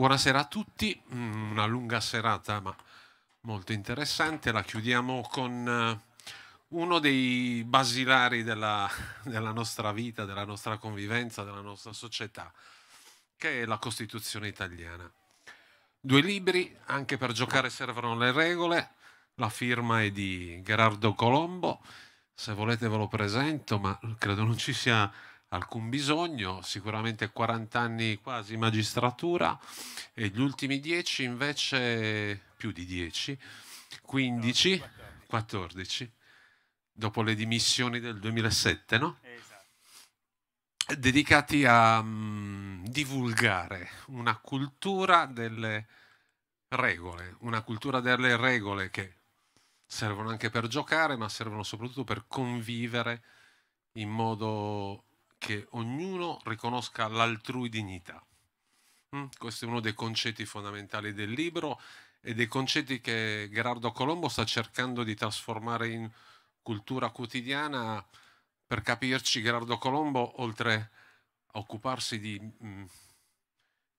Buonasera a tutti, mm, una lunga serata ma molto interessante, la chiudiamo con eh, uno dei basilari della, della, nostra vita, della nostra convivenza, della nostra società, che è la Costituzione italiana. Due libri, anche per giocare servono le regole, la firma è di Gerardo Colombo, se volete ve lo presento, ma credo non ci sia alcun bisogno, sicuramente 40 anni quasi magistratura e gli ultimi 10 invece più di 10, 15, 14, dopo le dimissioni del 2007, no? Esatto. dedicati a mh, mm, divulgare una cultura delle regole, una cultura delle regole che servono anche per giocare, ma servono soprattutto per convivere in modo che ognuno riconosca l'altrui dignità. Mm, questo è uno dei concetti fondamentali del libro e dei concetti che Gerardo Colombo sta cercando di trasformare in cultura quotidiana. Per capirci, Gerardo Colombo, oltre a occuparsi di mh, mm,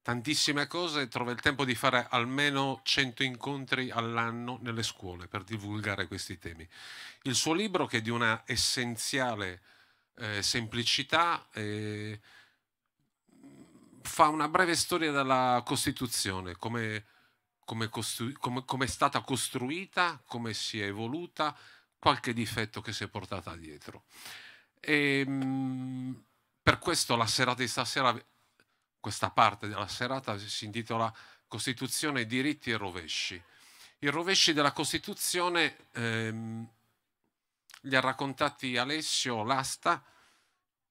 tantissime cose, trova il tempo di fare almeno 100 incontri all'anno nelle scuole per divulgare questi temi. Il suo libro, che è di una essenziale eh, semplicità. Eh, fa una breve storia della Costituzione, come, come, costru- come, come è stata costruita, come si è evoluta, qualche difetto che si è portata dietro. E, mh, mm, per questo la serata di stasera, questa parte della serata si intitola Costituzione, diritti e rovesci. I rovesci della Costituzione ehm, li ha raccontati Alessio Lasta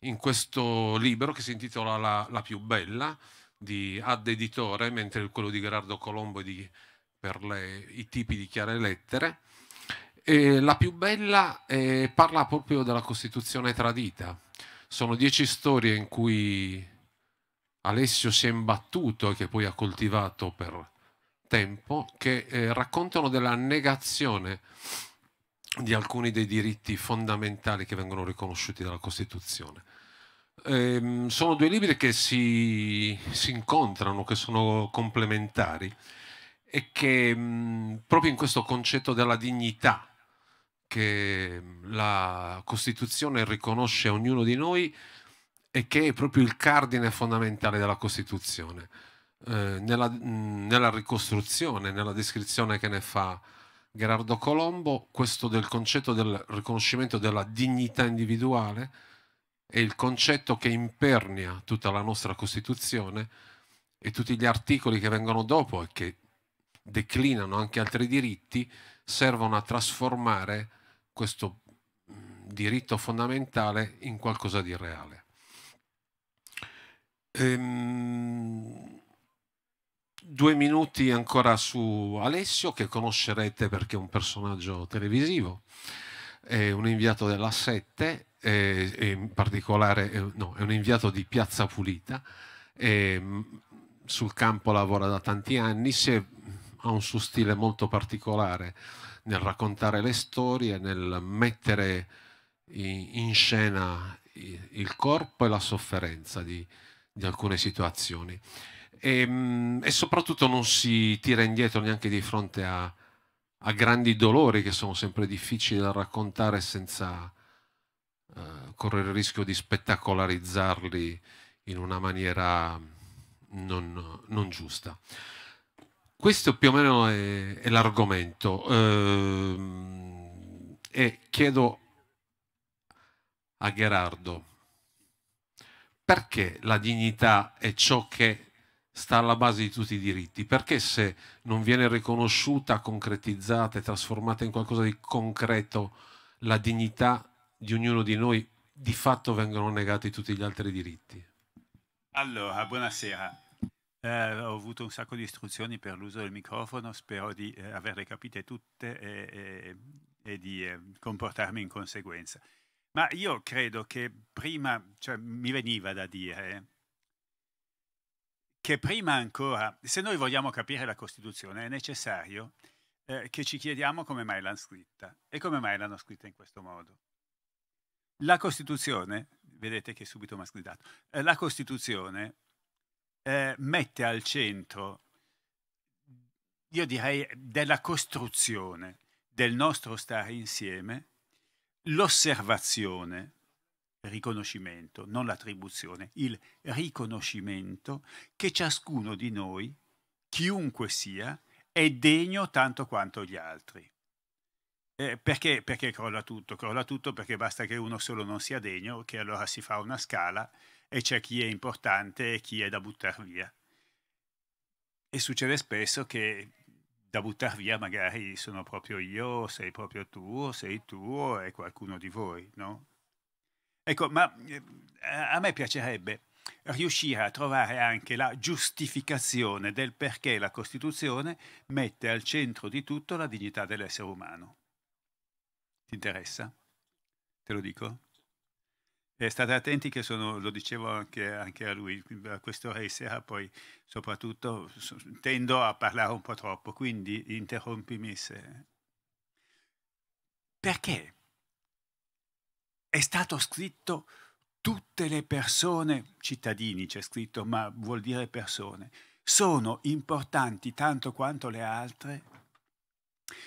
in questo libro che si intitola La, la più bella di Ad Editore, mentre quello di Gerardo Colombo è di, per le, i tipi di chiare lettere. E la più bella eh, parla proprio della Costituzione tradita. Sono dieci storie in cui Alessio si è imbattuto e che poi ha coltivato per tempo, che eh, raccontano della negazione di alcuni dei diritti fondamentali che vengono riconosciuti dalla Costituzione. Ehm, sono due libri che si, si, incontrano, che sono complementari e che mh, mm, proprio in questo concetto della dignità che mm, la Costituzione riconosce a ognuno di noi e che è proprio il cardine fondamentale della Costituzione, eh, nella, mh, mm, nella ricostruzione, nella descrizione che ne fa Gerardo Colombo, questo del concetto del riconoscimento della dignità individuale è il concetto che impernia tutta la nostra Costituzione e tutti gli articoli che vengono dopo e che declinano anche altri diritti servono a trasformare questo diritto fondamentale in qualcosa di reale. Ehm, due minuti ancora su Alessio, che conoscerete perché è un personaggio televisivo, è un inviato della Sette, è, è in particolare è, no, è un inviato di Piazza Pulita, è, mm, sul campo lavora da tanti anni, è, ha un suo stile molto particolare nel raccontare le storie, nel mettere in scena il corpo e la sofferenza di, di alcune situazioni e, ehm, e, soprattutto non si tira indietro neanche di fronte a, a grandi dolori che sono sempre difficili da raccontare senza eh, correre il rischio di spettacolarizzarli in una maniera non, non giusta. Questo più o meno è, è l'argomento eh, e chiedo a Gerardo perché la dignità è ciò che sta alla base di tutti i diritti, perché se non viene riconosciuta, concretizzata e trasformata in qualcosa di concreto la dignità di ognuno di noi, di fatto vengono negati tutti gli altri diritti? Allora, buonasera. Eh, ho avuto un sacco di istruzioni per l'uso del microfono, spero di eh, averle capite tutte e, e, e di eh, comportarmi in conseguenza. Ma io credo che prima, cioè mi veniva da dire, che prima ancora, se noi vogliamo capire la Costituzione, è necessario eh, che ci chiediamo come mai l'hanno scritta e come mai l'hanno scritta in questo modo. La Costituzione, vedete che subito mi ha sgridato, eh, la Costituzione eh, mette al centro, io direi, della costruzione del nostro stare insieme l'osservazione riconoscimento, non l'attribuzione, il riconoscimento che ciascuno di noi, chiunque sia, è degno tanto quanto gli altri. Eh, perché, perché crolla tutto? Crolla tutto perché basta che uno solo non sia degno, che allora si fa una scala e c'è chi è importante e chi è da buttare via. E succede spesso che da buttare via magari sono proprio io, sei proprio tu, sei tu e qualcuno di voi, no? Ecco, ma eh, a me piacerebbe riuscire a trovare anche la giustificazione del perché la Costituzione mette al centro di tutto la dignità dell'essere umano. Ti interessa? Te lo dico? E eh, state attenti che sono, lo dicevo anche, anche a lui, a quest'ora di sera poi soprattutto tendo a parlare un po' troppo, quindi interrompimi se... Perché? è stato scritto tutte le persone, cittadini c'è scritto, ma vuol dire persone, sono importanti tanto quanto le altre,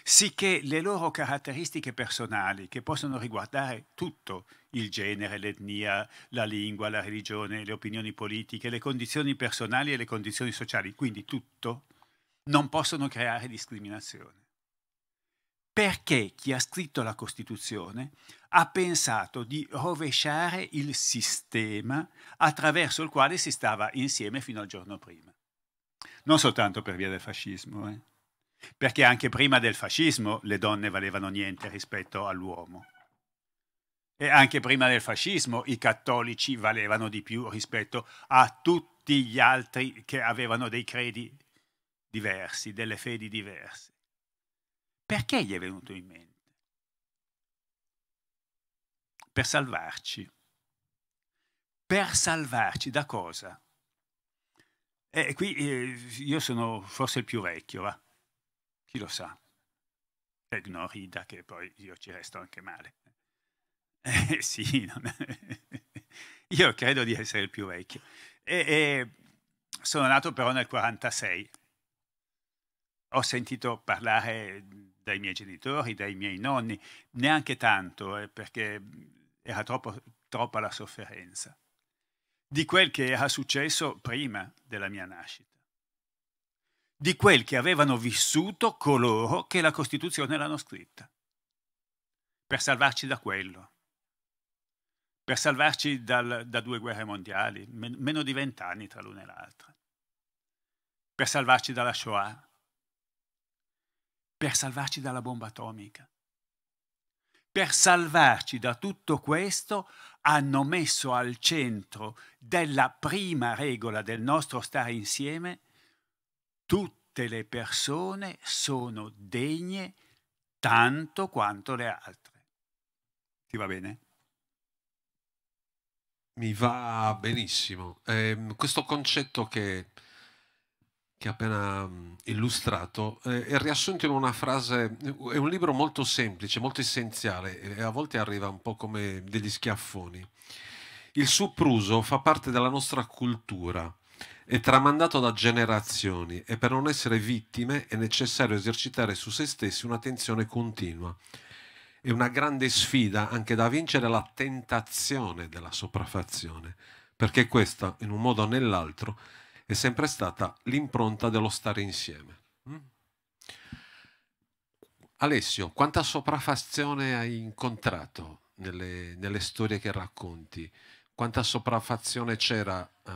sicché le loro caratteristiche personali, che possono riguardare tutto, il genere, l'etnia, la lingua, la religione, le opinioni politiche, le condizioni personali e le condizioni sociali, quindi tutto, non possono creare discriminazione perché chi ha scritto la Costituzione ha pensato di rovesciare il sistema attraverso il quale si stava insieme fino al giorno prima. Non soltanto per via del fascismo, eh? perché anche prima del fascismo le donne valevano niente rispetto all'uomo. E anche prima del fascismo i cattolici valevano di più rispetto a tutti gli altri che avevano dei credi diversi, delle fedi diverse. Perché gli è venuto in mente? Per salvarci. Per salvarci da cosa? E eh, qui eh, io sono forse il più vecchio, va? Chi lo sa? E eh, non rida che poi io ci resto anche male. Eh, sì, io credo di essere il più vecchio. E, e sono nato però nel 46. Ho sentito parlare dai miei genitori, dai miei nonni, neanche tanto eh, perché era troppo, troppa la sofferenza, di quel che era successo prima della mia nascita, di quel che avevano vissuto coloro che la Costituzione l'hanno scritta, per salvarci da quello, per salvarci dal, da due guerre mondiali, men meno di vent'anni tra l'una e l'altra, per salvarci dalla Shoah per salvarci dalla bomba atomica. Per salvarci da tutto questo hanno messo al centro della prima regola del nostro stare insieme tutte le persone sono degne tanto quanto le altre. Ti va bene? Mi va benissimo. Eh, questo concetto che che ha appena mm, illustrato eh, è riassunto in una frase, è un libro molto semplice, molto essenziale e a volte arriva un po' come degli schiaffoni. Il sopruso fa parte della nostra cultura, è tramandato da generazioni e per non essere vittime è necessario esercitare su se stessi un'attenzione continua. È una grande sfida anche da vincere la tentazione della sopraffazione, perché questa, in un modo o nell'altro, è sempre stata l'impronta dello stare insieme. Mm? Alessio, quanta sopraffazione hai incontrato nelle, nelle, storie che racconti? Quanta sopraffazione c'era uh,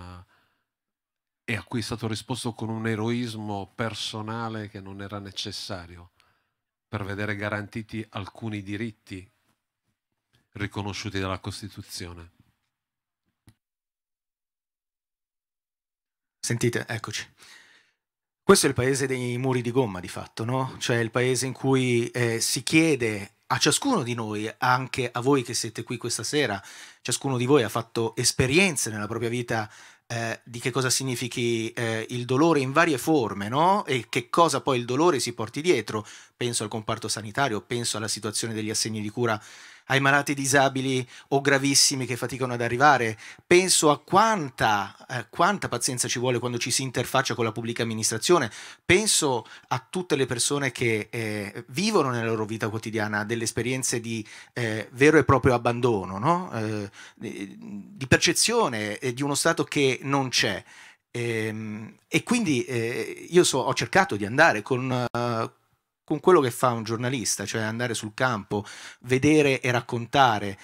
e a cui è stato risposto con un eroismo personale che non era necessario per vedere garantiti alcuni diritti riconosciuti dalla Costituzione? Sentite, eccoci. Questo è il paese dei muri di gomma, di fatto, no? Mm. Cioè il paese in cui eh, si chiede a ciascuno di noi, anche a voi che siete qui questa sera, ciascuno di voi ha fatto esperienze nella propria vita eh, di che cosa significhi eh, il dolore in varie forme, no? E che cosa poi il dolore si porti dietro. Penso al comparto sanitario, penso alla situazione degli assegni di cura ai malati disabili o gravissimi che faticano ad arrivare, penso a quanta, eh, quanta pazienza ci vuole quando ci si interfaccia con la pubblica amministrazione, penso a tutte le persone che eh, vivono nella loro vita quotidiana delle esperienze di eh, vero e proprio abbandono, no? Eh, di percezione di uno Stato che non c'è. E, ehm, e quindi eh, io so, ho cercato di andare con, eh, con quello che fa un giornalista, cioè andare sul campo, vedere e raccontare.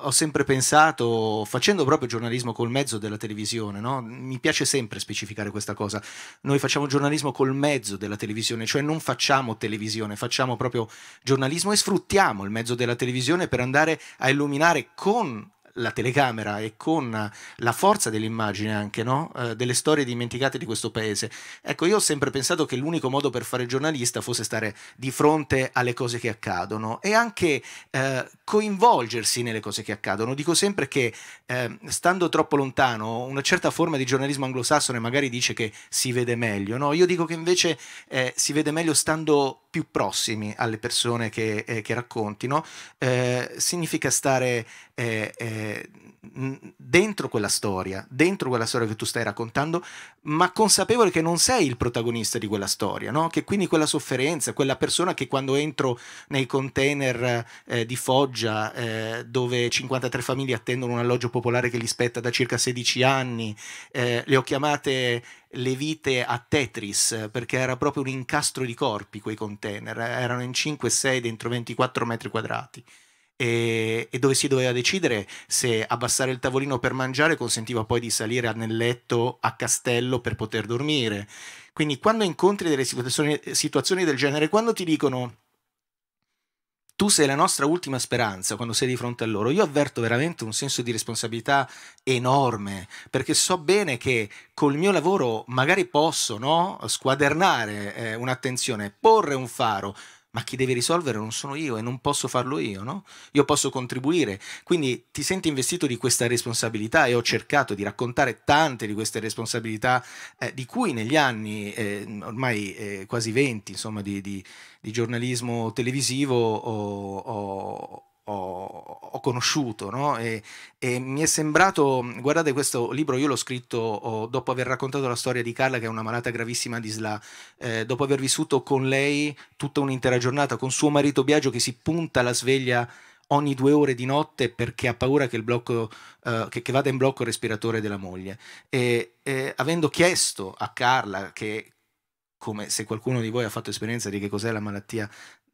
Ho sempre pensato, facendo proprio giornalismo col mezzo della televisione, no? mi piace sempre specificare questa cosa, noi facciamo giornalismo col mezzo della televisione, cioè non facciamo televisione, facciamo proprio giornalismo e sfruttiamo il mezzo della televisione per andare a illuminare con la telecamera e con la forza dell'immagine anche, no? eh, delle storie dimenticate di questo paese. Ecco, io ho sempre pensato che l'unico modo per fare giornalista fosse stare di fronte alle cose che accadono e anche eh, coinvolgersi nelle cose che accadono. Dico sempre che eh, stando troppo lontano, una certa forma di giornalismo anglosassone magari dice che si vede meglio, no? Io dico che invece eh, si vede meglio stando più prossimi alle persone che, eh, che raccontino, eh, significa stare eh, eh, Mm, dentro quella storia, dentro quella storia che tu stai raccontando, ma consapevole che non sei il protagonista di quella storia, no? che quindi quella sofferenza, quella persona che quando entro nei container eh, di Foggia, eh, dove 53 famiglie attendono un alloggio popolare che gli spetta da circa 16 anni, eh, le ho chiamate le vite a Tetris perché era proprio un incastro di corpi quei container, erano in 5 6 dentro 24 metri quadrati e, e, dove si doveva decidere se abbassare il tavolino per mangiare consentiva poi di salire nel letto a castello per poter dormire. Quindi quando incontri delle situazioni, situazioni del genere, quando ti dicono tu sei la nostra ultima speranza quando sei di fronte a loro. Io avverto veramente un senso di responsabilità enorme, perché so bene che col mio lavoro magari posso no, squadernare eh, un'attenzione, porre un faro, ma chi deve risolvere non sono io e non posso farlo io, no? Io posso contribuire. Quindi ti senti investito di questa responsabilità e ho cercato di raccontare tante di queste responsabilità eh, di cui negli anni, eh, ormai eh, quasi 20, insomma, di, di, di giornalismo televisivo ho, ho, ho, ho conosciuto no? e, e, mi è sembrato, guardate questo libro io l'ho scritto oh, dopo aver raccontato la storia di Carla che è una malata gravissima di SLA, eh, dopo aver vissuto con lei tutta un'intera giornata, con suo marito Biagio che si punta la sveglia ogni due ore di notte perché ha paura che, il blocco, eh, che, che vada in blocco il respiratore della moglie. E, eh, avendo chiesto a Carla che come se qualcuno di voi ha fatto esperienza di che cos'è la malattia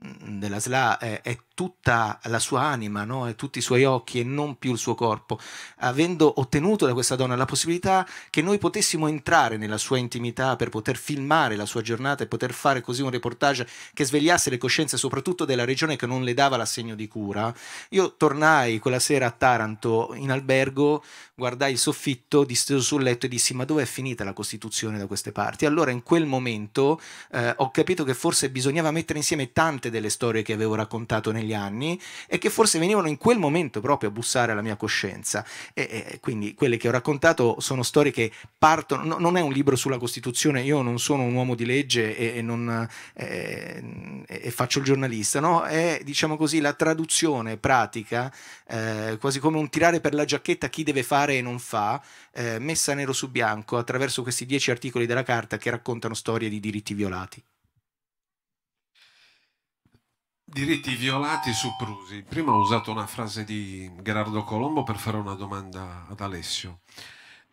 Mm, della SLA è, è, tutta la sua anima, no? è tutti i suoi occhi e non più il suo corpo, avendo ottenuto da questa donna la possibilità che noi potessimo entrare nella sua intimità per poter filmare la sua giornata e poter fare così un reportage che svegliasse le coscienze soprattutto della regione che non le dava l'assegno di cura, io tornai quella sera a Taranto in albergo, guardai il soffitto, disteso sul letto e dissi ma dove è finita la Costituzione da queste parti? Allora in quel momento eh, ho capito che forse bisognava mettere insieme tante tante delle storie che avevo raccontato negli anni e che forse venivano in quel momento proprio a bussare alla mia coscienza. E, e quindi quelle che ho raccontato sono storie che partono, no, non è un libro sulla Costituzione, io non sono un uomo di legge e, e non, eh, faccio il giornalista, no? è diciamo così la traduzione pratica, eh, quasi come un tirare per la giacchetta chi deve fare e non fa, eh, messa nero su bianco attraverso questi dieci articoli della carta che raccontano storie di diritti violati diritti violati su Prusi. Prima ho usato una frase di Gerardo Colombo per fare una domanda ad Alessio.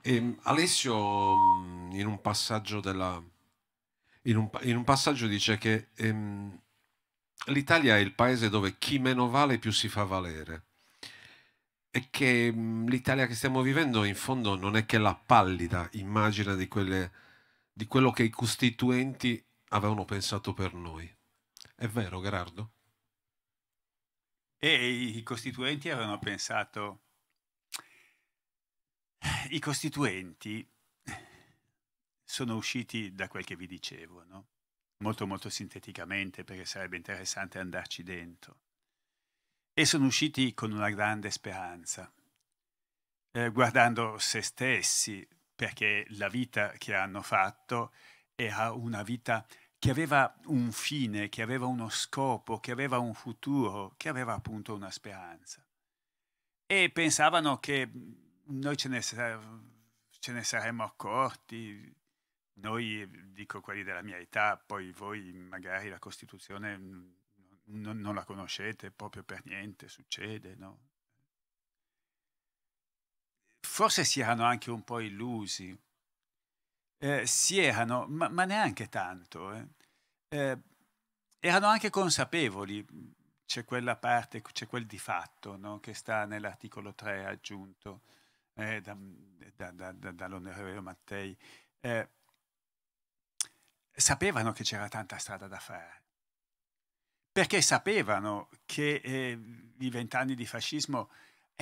E ehm, Alessio mm, in un passaggio, della, in un, in un passaggio dice che ehm, l'Italia è il paese dove chi meno vale più si fa valere e che ehm, l'Italia che stiamo vivendo in fondo non è che la pallida immagine di, quelle, di quello che i costituenti avevano pensato per noi. È vero, Gerardo? E i costituenti avevano pensato, i costituenti sono usciti da quel che vi dicevo, no? molto molto sinteticamente perché sarebbe interessante andarci dentro. E sono usciti con una grande speranza, eh, guardando se stessi, perché la vita che hanno fatto era una vita che aveva un fine, che aveva uno scopo, che aveva un futuro, che aveva appunto una speranza. E pensavano che noi ce ne, ce ne saremmo accorti, noi dico quelli della mia età, poi voi magari la Costituzione non, non la conoscete proprio per niente, succede, no? Forse si erano anche un po' illusi, eh, siano, ma, ma, neanche tanto, eh. Eh, erano anche consapevoli, c'è quella parte, c'è quel di fatto no, che sta nell'articolo 3 aggiunto eh, da, da, da, dall'onorevole Mattei, eh, sapevano che c'era tanta strada da fare, perché sapevano che eh, i vent'anni di fascismo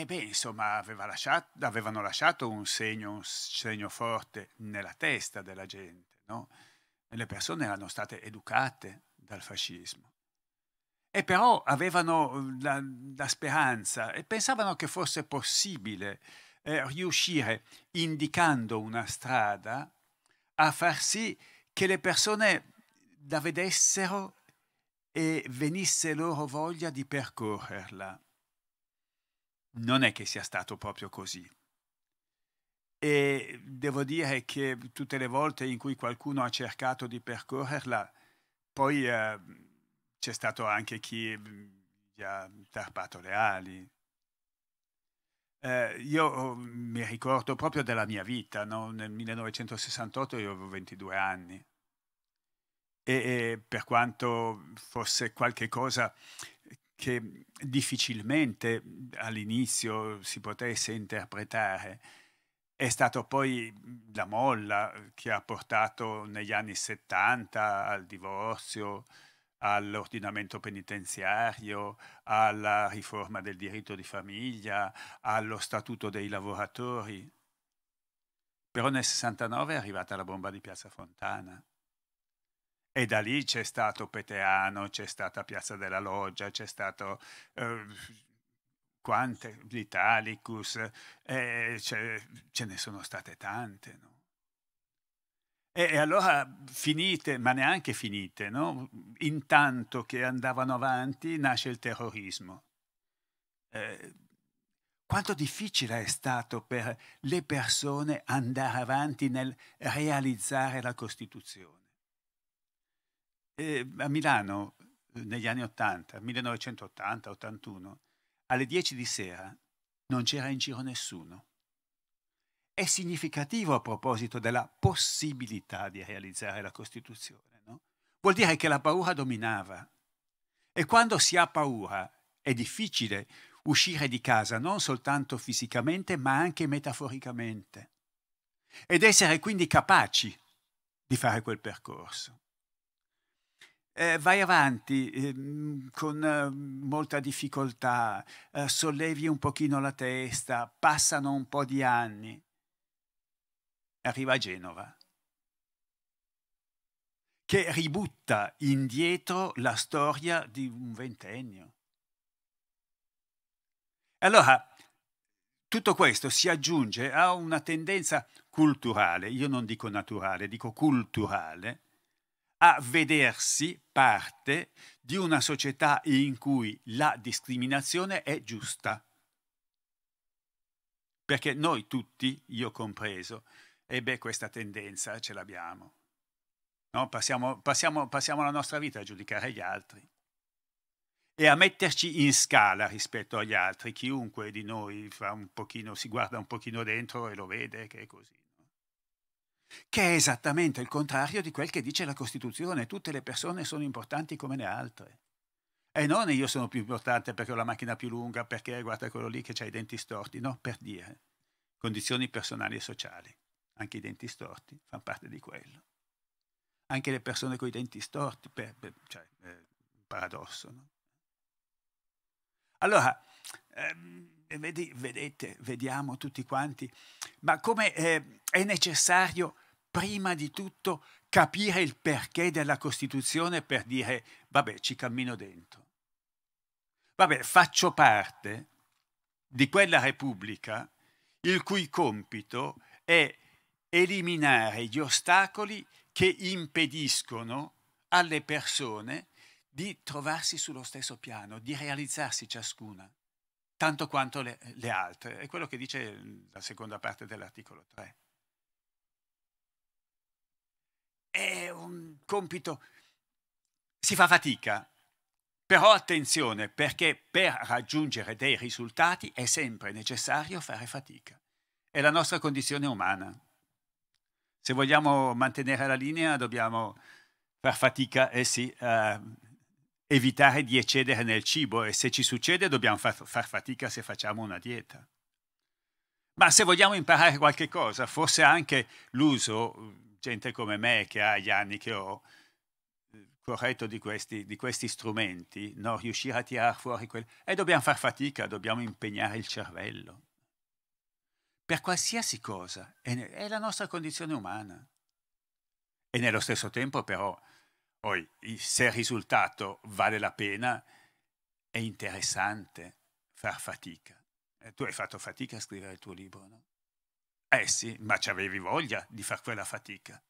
e beh, insomma, aveva lasciato, avevano lasciato un segno, un segno forte nella testa della gente, no? le persone erano state educate dal fascismo. E però avevano uh, la, la speranza e pensavano che fosse possibile eh, riuscire, indicando una strada, a far sì che le persone la vedessero e venisse loro voglia di percorrerla non è che sia stato proprio così. E devo dire che tutte le volte in cui qualcuno ha cercato di percorrerla, poi eh, c'è stato anche chi mm, gli ha tarpato le ali. Eh, io oh, mi ricordo proprio della mia vita, no? nel 1968 io avevo 22 anni e, e per quanto fosse qualche cosa che difficilmente all'inizio si potesse interpretare. È stato poi la molla che ha portato negli anni 70 al divorzio, all'ordinamento penitenziario, alla riforma del diritto di famiglia, allo statuto dei lavoratori. Però nel 69 è arrivata la bomba di Piazza Fontana e da lì c'è stato Peteano, c'è stata Piazza della Loggia, c'è stato eh, quante, l'Italicus, eh, ce ne sono state tante. No? E, allora finite, ma neanche finite, no? intanto che andavano avanti nasce il terrorismo. Eh, quanto difficile è stato per le persone andare avanti nel realizzare la Costituzione eh, a Milano eh, negli anni 80, 1980-81, alle 10 di sera non c'era in giro nessuno. È significativo a proposito della possibilità di realizzare la Costituzione. No? Vuol dire che la paura dominava. E quando si ha paura è difficile uscire di casa non soltanto fisicamente ma anche metaforicamente ed essere quindi capaci di fare quel percorso eh, vai avanti eh, con eh, molta difficoltà, eh, sollevi un pochino la testa, passano un po' di anni, arriva a Genova, che ributta indietro la storia di un ventennio. Allora, tutto questo si aggiunge a una tendenza culturale, io non dico naturale, dico culturale, a vedersi parte di una società in cui la discriminazione è giusta. Perché noi tutti, io compreso, e questa tendenza ce l'abbiamo. No? Passiamo, passiamo, passiamo la nostra vita a giudicare gli altri e a metterci in scala rispetto agli altri. Chiunque di noi fa un pochino, si guarda un pochino dentro e lo vede che è così che è esattamente il contrario di quel che dice la Costituzione. Tutte le persone sono importanti come le altre. E non io sono più importante perché ho la macchina più lunga, perché guarda quello lì che ha i denti storti, no, per dire. Condizioni personali e sociali. Anche i denti storti fanno parte di quello. Anche le persone con i denti storti, per, per, cioè, eh, paradosso. No? Allora, ehm, vedi, vedete, vediamo tutti quanti, ma come eh, è necessario prima di tutto capire il perché della Costituzione per dire vabbè ci cammino dentro, vabbè faccio parte di quella Repubblica il cui compito è eliminare gli ostacoli che impediscono alle persone di trovarsi sullo stesso piano, di realizzarsi ciascuna tanto quanto le, le altre. È quello che dice la seconda parte dell'articolo 3. È un compito, si fa fatica, però attenzione perché per raggiungere dei risultati è sempre necessario fare fatica. È la nostra condizione umana. Se vogliamo mantenere la linea dobbiamo far fatica, eh sì, uh, evitare di eccedere nel cibo e se ci succede dobbiamo far, far fatica se facciamo una dieta. Ma se vogliamo imparare qualche cosa, forse anche l'uso, gente come me che ha gli anni che ho, corretto di questi, di questi strumenti, no? riuscire a tirare fuori quel... E eh, dobbiamo far fatica, dobbiamo impegnare il cervello. Per qualsiasi cosa, è la nostra condizione umana. E nello stesso tempo però poi, se il risultato vale la pena, è interessante far fatica. Eh, tu hai fatto fatica a scrivere il tuo libro, no? Eh sì, ma ci avevi voglia di far quella fatica.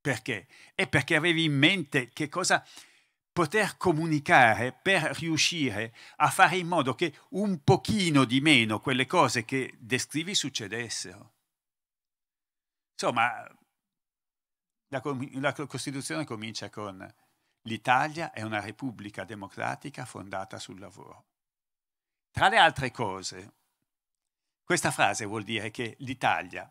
Perché? E perché avevi in mente che cosa poter comunicare per riuscire a fare in modo che un pochino di meno quelle cose che descrivi succedessero. Insomma, la, la Costituzione comincia con l'Italia è una repubblica democratica fondata sul lavoro. Tra le altre cose, questa frase vuol dire che l'Italia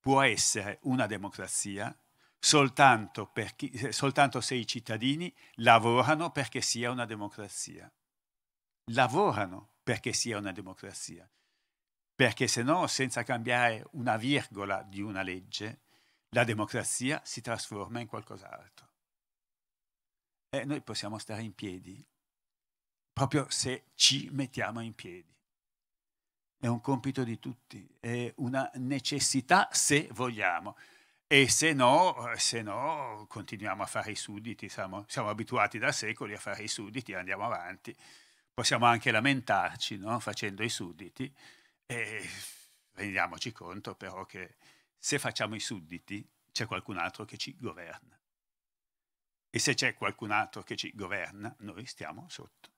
può essere una democrazia soltanto, chi, soltanto, se i cittadini lavorano perché sia una democrazia. Lavorano perché sia una democrazia. Perché se no, senza cambiare una virgola di una legge, la democrazia si trasforma in qualcos'altro. E noi possiamo stare in piedi proprio se ci mettiamo in piedi. È un compito di tutti, è una necessità se vogliamo. E se no, se no continuiamo a fare i sudditi, siamo, siamo abituati da secoli a fare i sudditi, andiamo avanti. Possiamo anche lamentarci no? facendo i sudditi e rendiamoci conto però che se facciamo i sudditi c'è qualcun altro che ci governa. E se c'è qualcun altro che ci governa, noi stiamo sotto.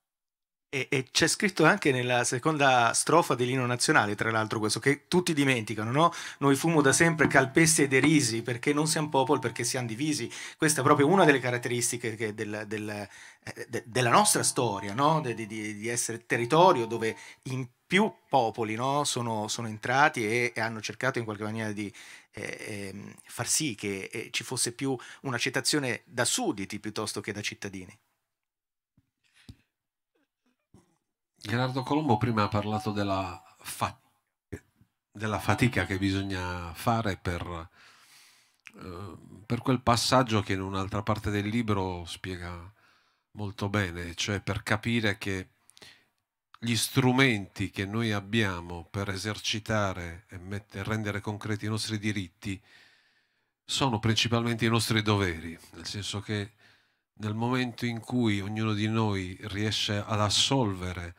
E, e c'è scritto anche nella seconda strofa dell'inno nazionale, tra l'altro, questo che tutti dimenticano, no? Noi fumo da sempre calpesti e derisi perché non siamo popolo, perché siamo divisi. Questa è proprio una delle caratteristiche del, del, eh, de, della nostra storia, no? Di, di, di, essere territorio dove in più popoli no? sono, sono, entrati e, e, hanno cercato in qualche maniera di eh, eh, far sì che eh, ci fosse più una citazione da sudditi piuttosto che da cittadini. Gerardo Colombo prima ha parlato della, fa- della fatica che bisogna fare per, eh, per, quel passaggio che in un'altra parte del libro spiega molto bene, cioè per capire che gli strumenti che noi abbiamo per esercitare e mette, rendere concreti i nostri diritti sono principalmente i nostri doveri, nel senso che nel momento in cui ognuno di noi riesce ad assolvere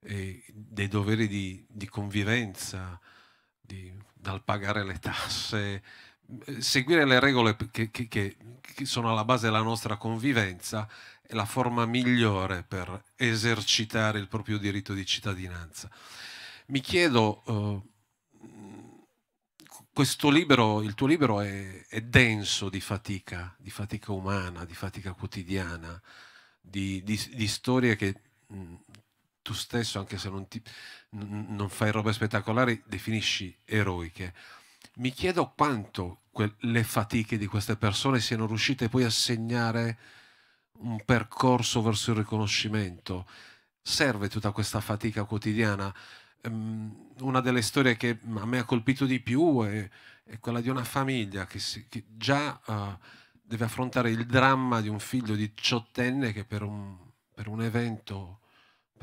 eh, dei doveri di, di convivenza, di, dal pagare le tasse, eh, seguire le regole che, che, che, sono alla base della nostra convivenza è la forma migliore per esercitare il proprio diritto di cittadinanza. Mi chiedo... Eh, questo libro, il tuo libro è, è denso di fatica, di fatica umana, di fatica quotidiana, di, di, di storie che mm, tu stesso, anche se non, ti, non, fai robe spettacolari, definisci eroiche. Mi chiedo quanto que- le fatiche di queste persone siano riuscite poi a segnare un percorso verso il riconoscimento. Serve tutta questa fatica quotidiana Ehm, una delle storie che a me ha colpito di più è, è quella di una famiglia che, si, che già uh, deve affrontare il dramma di un figlio di diciottenne che per un, per un evento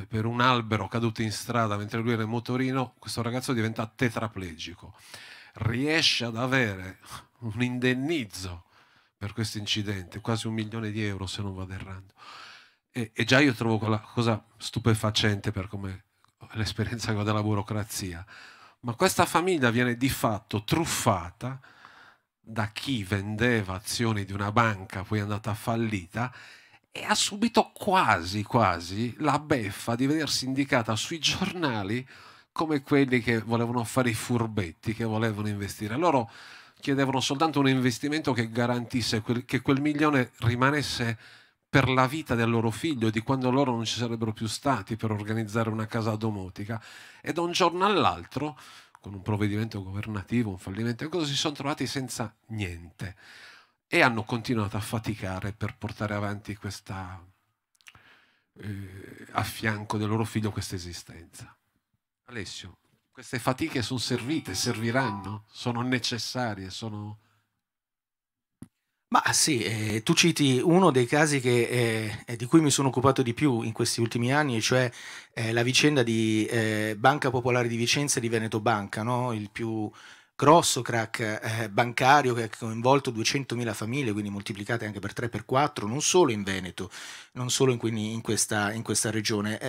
per un albero caduto in strada mentre lui era in motorino, questo ragazzo diventa tetraplegico. Riesce ad avere un indennizzo per questo incidente, quasi un milione di euro se non vado errando. E, e, già io trovo quella cosa stupefacente per come l'esperienza che ho della burocrazia, ma questa famiglia viene di fatto truffata da chi vendeva azioni di una banca poi è andata fallita e ha subito quasi quasi la beffa di vedersi indicata sui giornali come quelli che volevano fare i furbetti, che volevano investire. Loro chiedevano soltanto un investimento che garantisse quel, che quel milione rimanesse per la vita del loro figlio, di quando loro non ci sarebbero più stati per organizzare una casa domotica. E da un giorno all'altro, con un provvedimento governativo, un fallimento e cosa, si sono trovati senza niente e hanno continuato a faticare per portare avanti questa, eh, a fianco del loro figlio questa esistenza. Alessio, queste fatiche sono servite, serviranno, sono necessarie, sono ma sì, eh, tu citi uno dei casi che, eh, eh, di cui mi sono occupato di più in questi ultimi anni, cioè eh, la vicenda di eh, Banca Popolare di Vicenza e di Veneto Banca, no? il più grosso crack eh, bancario che ha coinvolto 200.000 famiglie, quindi moltiplicate anche per 3 per 4, non solo in Veneto, non solo in, in, questa, in questa, regione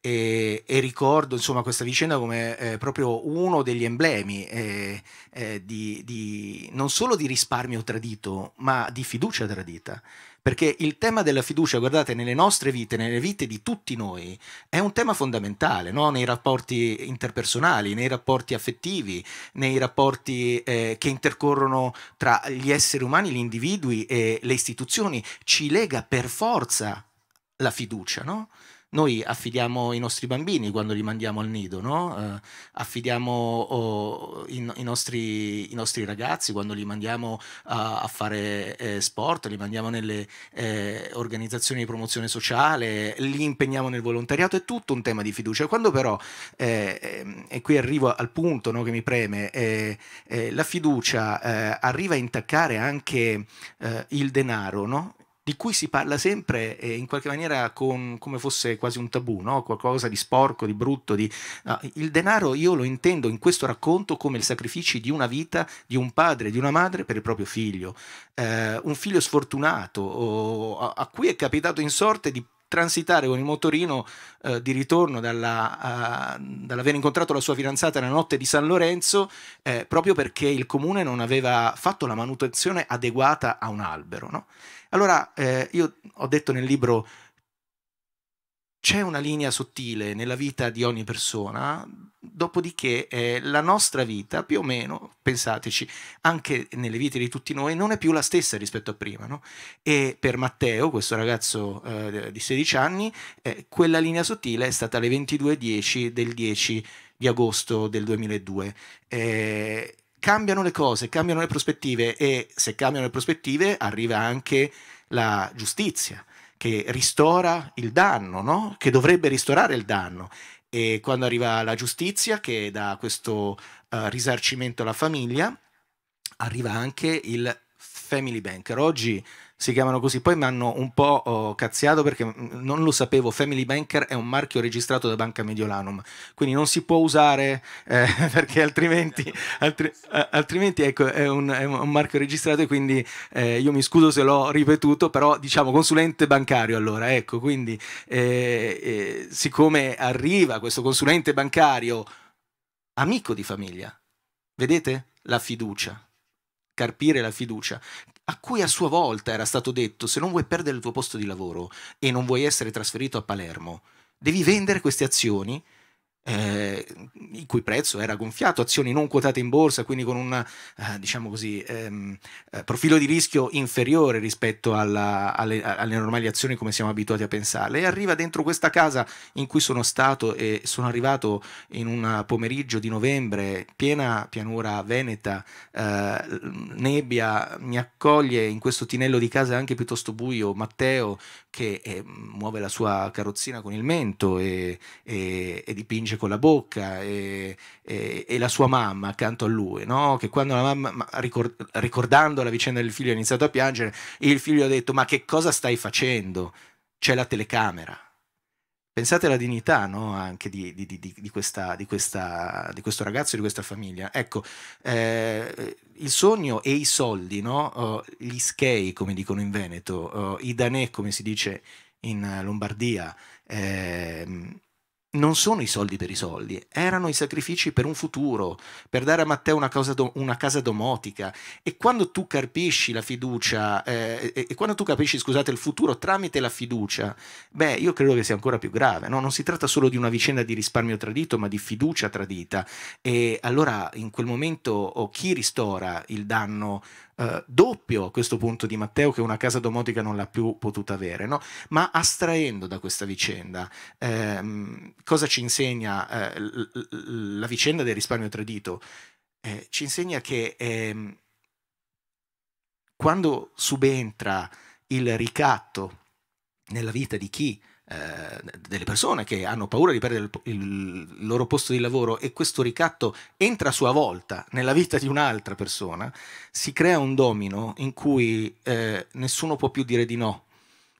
e, e ricordo insomma, questa vicenda come eh, proprio uno degli emblemi eh, eh, di, di, non solo di risparmio tradito, ma di fiducia tradita. Perché il tema della fiducia, guardate, nelle nostre vite, nelle vite di tutti noi, è un tema fondamentale, no? nei rapporti interpersonali, nei rapporti affettivi, nei rapporti eh, che intercorrono tra gli esseri umani, gli individui e le istituzioni. Ci lega per forza la fiducia, no? noi affidiamo i nostri bambini quando li mandiamo al nido, no? eh, affidiamo oh, i, i, nostri, i, nostri, ragazzi quando li mandiamo a, a fare eh, sport, li mandiamo nelle eh, organizzazioni di promozione sociale, li impegniamo nel volontariato, è tutto un tema di fiducia. Quando però, eh, e qui arrivo al punto no, che mi preme, eh, eh, la fiducia arriva a intaccare anche il denaro, no? di cui si parla sempre eh, in qualche maniera con, come fosse quasi un tabù, no? qualcosa di sporco, di brutto. Di, no, ah, il denaro io lo intendo in questo racconto come il sacrificio di una vita di un padre, di una madre per il proprio figlio, eh, un figlio sfortunato o, a, a, cui è capitato in sorte di transitare con il motorino eh, di ritorno dalla, dall'aver incontrato la sua fidanzata la notte di San Lorenzo eh, proprio perché il comune non aveva fatto la manutenzione adeguata a un albero. No? Allora, eh, io ho detto nel libro, c'è una linea sottile nella vita di ogni persona, dopodiché eh, la nostra vita, più o meno, pensateci, anche nelle vite di tutti noi, non è più la stessa rispetto a prima. No? E per Matteo, questo ragazzo eh, di 16 anni, eh, quella linea sottile è stata le 22.10 del 10 di agosto del 2002. Eh, cambiano le cose, cambiano le prospettive e se cambiano le prospettive arriva anche la giustizia che ristora il danno, no? che dovrebbe ristorare il danno. E quando arriva la giustizia che dà questo uh, risarcimento alla famiglia, arriva anche il family banker. Oggi si chiamano così. Poi mi hanno un po' oh, cazziato perché mm, non lo sapevo, Family Banker è un marchio registrato da Banca Mediolanum, quindi non si può usare eh, perché altrimenti, altri, eh, altrimenti ecco, è, un, è, un, marchio registrato e quindi eh, io mi scuso se l'ho ripetuto, però diciamo consulente bancario allora, ecco, quindi eh, eh siccome arriva questo consulente bancario amico di famiglia, vedete la fiducia carpire la fiducia a cui a sua volta era stato detto se non vuoi perdere il tuo posto di lavoro e non vuoi essere trasferito a Palermo, devi vendere queste azioni eh, il cui prezzo era gonfiato, azioni non quotate in borsa, quindi con un eh, diciamo così, ehm, eh, profilo di rischio inferiore rispetto alla, alle, alle, normali azioni come siamo abituati a pensare. E arriva dentro questa casa in cui sono stato e sono arrivato in un pomeriggio di novembre, piena pianura veneta, eh, nebbia, mi accoglie in questo tinello di casa anche piuttosto buio Matteo che eh, muove la sua carrozzina con il mento e, e, e dipinge con la bocca e, e, e la sua mamma accanto a lui, no? che quando la mamma, ricordando la vicenda del figlio, ha iniziato a piangere, il figlio ha detto ma che cosa stai facendo? C'è la telecamera. Pensate alla dignità no? anche di, di, di, questa, questa, di, questo ragazzo e di questa famiglia. Ecco, eh, il sogno e i soldi, no? oh, gli schei come dicono in Veneto, oh, i danè come si dice in Lombardia, eh, non sono i soldi per i soldi, erano i sacrifici per un futuro, per dare a Matteo una, do, una casa domotica. E quando tu capisci la fiducia, eh, e, e, quando tu capisci, scusate, il futuro tramite la fiducia, beh, io credo che sia ancora più grave. No? Non si tratta solo di una vicenda di risparmio tradito, ma di fiducia tradita. E allora in quel momento oh, chi ristora il danno eh, doppio a questo punto di Matteo che una casa domotica non l'ha più potuta avere, no? ma astraendo da questa vicenda, ehm, cosa ci insegna eh, la vicenda del risparmio tradito? Eh, ci insegna che ehm, quando subentra il ricatto nella vita di chi eh, delle persone che hanno paura di perdere il, loro posto di lavoro e questo ricatto entra a sua volta nella vita di un'altra persona, si crea un domino in cui eh, nessuno può più dire di no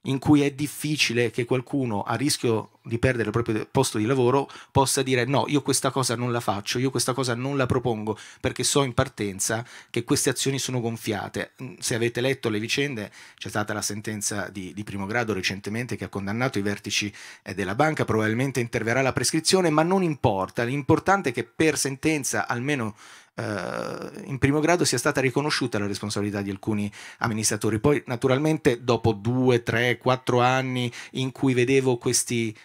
in cui è difficile che qualcuno a rischio di perdere il proprio posto di lavoro possa dire no, io questa cosa non la faccio, io questa cosa non la propongo perché so in partenza che queste azioni sono gonfiate. Mm, se avete letto le vicende c'è stata la sentenza di, di primo grado recentemente che ha condannato i vertici eh, della banca, probabilmente interverrà la prescrizione, ma non importa, l'importante è che per sentenza almeno eh, in primo grado sia stata riconosciuta la responsabilità di alcuni amministratori. Poi naturalmente dopo due, tre, quattro anni in cui vedevo questi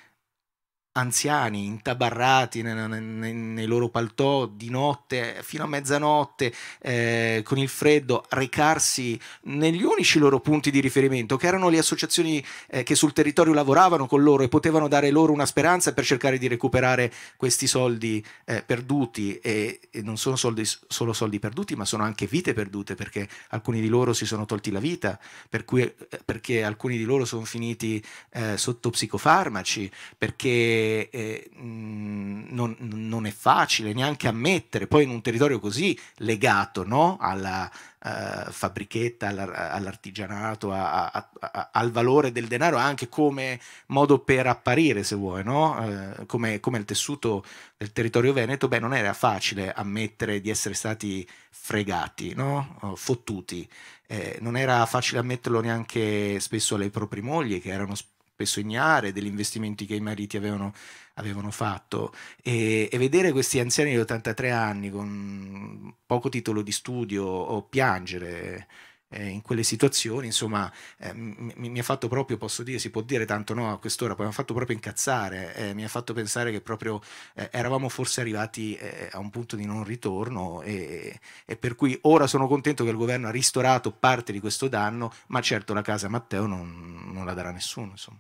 anziani intabarrati nei, nei, nei, loro paltò di notte fino a mezzanotte eh, con il freddo recarsi negli unici loro punti di riferimento che erano le associazioni eh, che sul territorio lavoravano con loro e potevano dare loro una speranza per cercare di recuperare questi soldi eh, perduti e, e, non sono soldi, solo soldi perduti ma sono anche vite perdute perché alcuni di loro si sono tolti la vita per cui, eh, perché alcuni di loro sono finiti eh, sotto psicofarmaci perché eh, non, non, è facile neanche ammettere, poi in un territorio così legato no? alla eh, fabbrichetta, all'artigianato, a, a, a, al valore del denaro, anche come modo per apparire, se vuoi, no? Eh, come, come, il tessuto del territorio veneto, beh, non era facile ammettere di essere stati fregati, no? fottuti. Eh, non era facile ammetterlo neanche spesso alle proprie mogli, che erano spesso spesso ignare degli investimenti che i mariti avevano, avevano fatto e, e, vedere questi anziani di 83 anni con poco titolo di studio o piangere eh, in quelle situazioni, insomma, eh, mi, mi, ha fatto proprio, posso dire, si può dire tanto no a quest'ora, poi mi ha fatto proprio incazzare, eh, mi ha fatto pensare che proprio eh, eravamo forse arrivati eh, a un punto di non ritorno e, e, per cui ora sono contento che il governo ha ristorato parte di questo danno, ma certo la casa Matteo non, non la darà nessuno, insomma.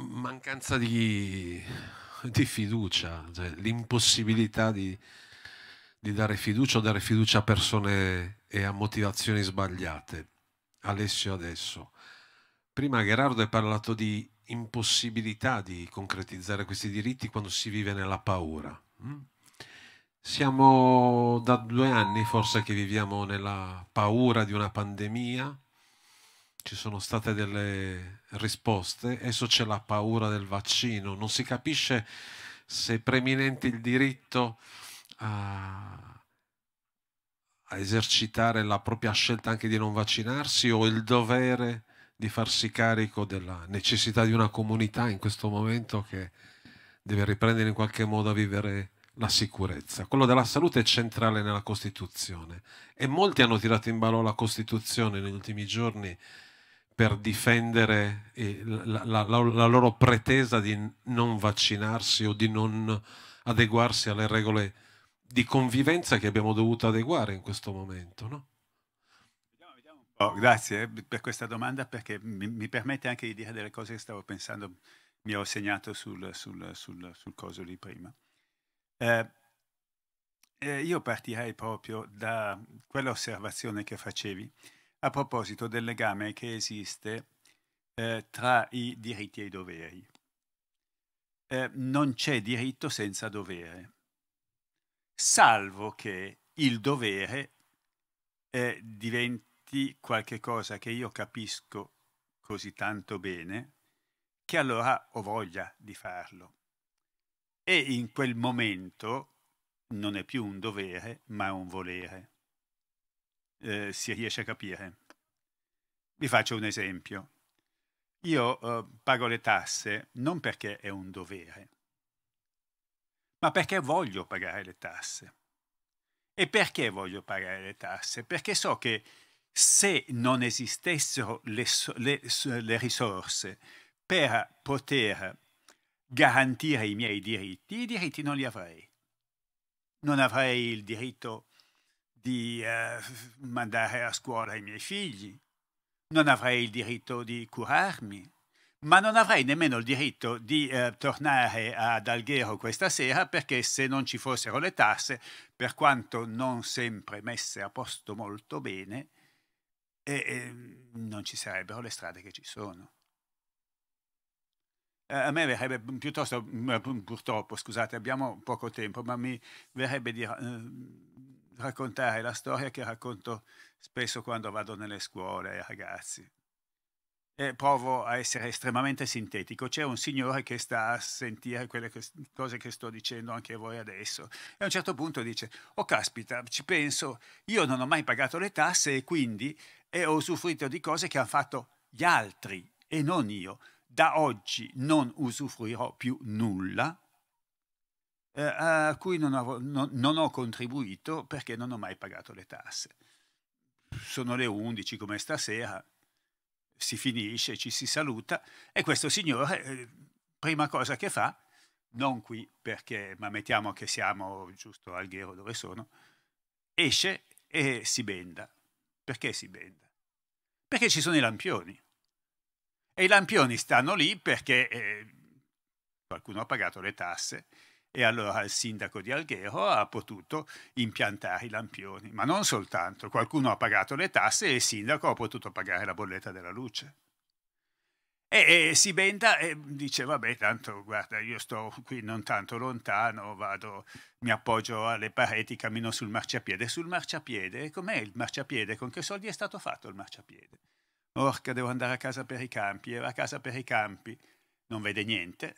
Mancanza di, di fiducia, cioè l'impossibilità di, di dare fiducia o dare fiducia a persone e a motivazioni sbagliate. Alessio adesso. Prima Gerardo hai parlato di impossibilità di concretizzare questi diritti quando si vive nella paura. Mm? Siamo da due anni forse che viviamo nella paura di una pandemia, ci sono state delle risposte, adesso c'è la paura del vaccino, non si capisce se è preminente il diritto a, a esercitare la propria scelta anche di non vaccinarsi o il dovere di farsi carico della necessità di una comunità in questo momento che deve riprendere in qualche modo a vivere la sicurezza. Quello della salute è centrale nella Costituzione e molti hanno tirato in ballo la Costituzione negli ultimi giorni per difendere eh, la, la, la, la loro pretesa di non vaccinarsi o di non adeguarsi alle regole di convivenza che abbiamo dovuto adeguare in questo momento, no? Oh, grazie eh, per questa domanda perché mi, mi, permette anche di dire delle cose che stavo pensando, mi ero segnato sul, sul, sul, sul coso lì prima. Eh, eh, io partirei proprio da quell'osservazione che facevi a proposito del legame che esiste eh, tra i diritti e i doveri. Eh, non c'è diritto senza dovere salvo che il dovere eh, diventi qualcosa che io capisco così tanto bene che allora ho voglia di farlo. E in quel momento non è più un dovere, ma un volere. Eh, si riesce a capire. Vi faccio un esempio. Io eh, pago le tasse non perché è un dovere, ma perché voglio pagare le tasse. E perché voglio pagare le tasse? Perché so che se non esistessero le, le, le risorse per poter garantire i miei diritti, i diritti non li avrei. Non avrei il diritto di eh, mandare a scuola i miei figli, non avrei il diritto di curarmi, ma non avrei nemmeno il diritto di eh, tornare ad Alghero questa sera perché se non ci fossero le tasse, per quanto non sempre messe a posto molto bene, eh, eh, non ci sarebbero le strade che ci sono. Eh, a me verrebbe piuttosto, eh, purtroppo, scusate, abbiamo poco tempo, ma mi verrebbe di eh, raccontare la storia che racconto spesso quando vado nelle scuole ai ragazzi eh, provo a essere estremamente sintetico. C'è un signore che sta a sentire quelle che, cose che sto dicendo anche a voi adesso e a un certo punto dice, oh caspita, ci penso, io non ho mai pagato le tasse e quindi eh, ho usufruito di cose che hanno fatto gli altri e non io. Da oggi non usufruirò più nulla eh, a cui non ho, non, non ho contribuito perché non ho mai pagato le tasse. Sono le 11 come stasera, si finisce, ci si saluta e questo signore, eh, prima cosa che fa, non qui perché, ma mettiamo che siamo giusto al Ghero dove sono, esce e si benda. Perché si benda? Perché ci sono i lampioni. E i lampioni stanno lì perché eh, qualcuno ha pagato le tasse e allora il sindaco di Alghero ha potuto impiantare i lampioni, ma non soltanto, qualcuno ha pagato le tasse e il sindaco ha potuto pagare la bolletta della luce. E, e si benda e dice, vabbè, tanto guarda, io sto qui non tanto lontano, vado, mi appoggio alle pareti, cammino sul marciapiede. Sul marciapiede, com'è il marciapiede? Con che soldi è stato fatto il marciapiede? Orca, devo andare a casa per i campi, e a casa per i campi, non vede niente,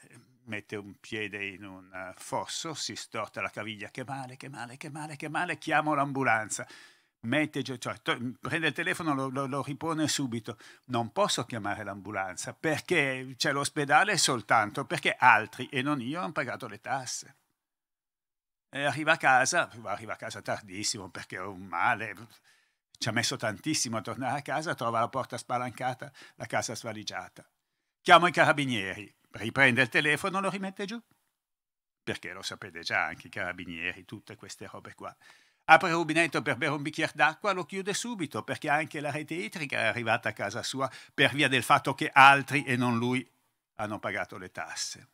mette un piede in un eh, fosso, si storta la caviglia, che male, che male, che male, che male, chiamo l'ambulanza. Mette, cioè, prende il telefono, lo, lo, lo, ripone subito. Non posso chiamare l'ambulanza perché c'è l'ospedale soltanto perché altri e non io hanno pagato le tasse. E arriva a casa, arriva a casa tardissimo perché ho un male, ci ha messo tantissimo a tornare a casa, trova la porta spalancata, la casa svaligiata. Chiamo i carabinieri, riprende il telefono e lo rimette giù. Perché lo sapete già anche i carabinieri, tutte queste robe qua. Apre il rubinetto per bere un bicchiere d'acqua, lo chiude subito perché anche la rete idrica è arrivata a casa sua per via del fatto che altri e non lui hanno pagato le tasse.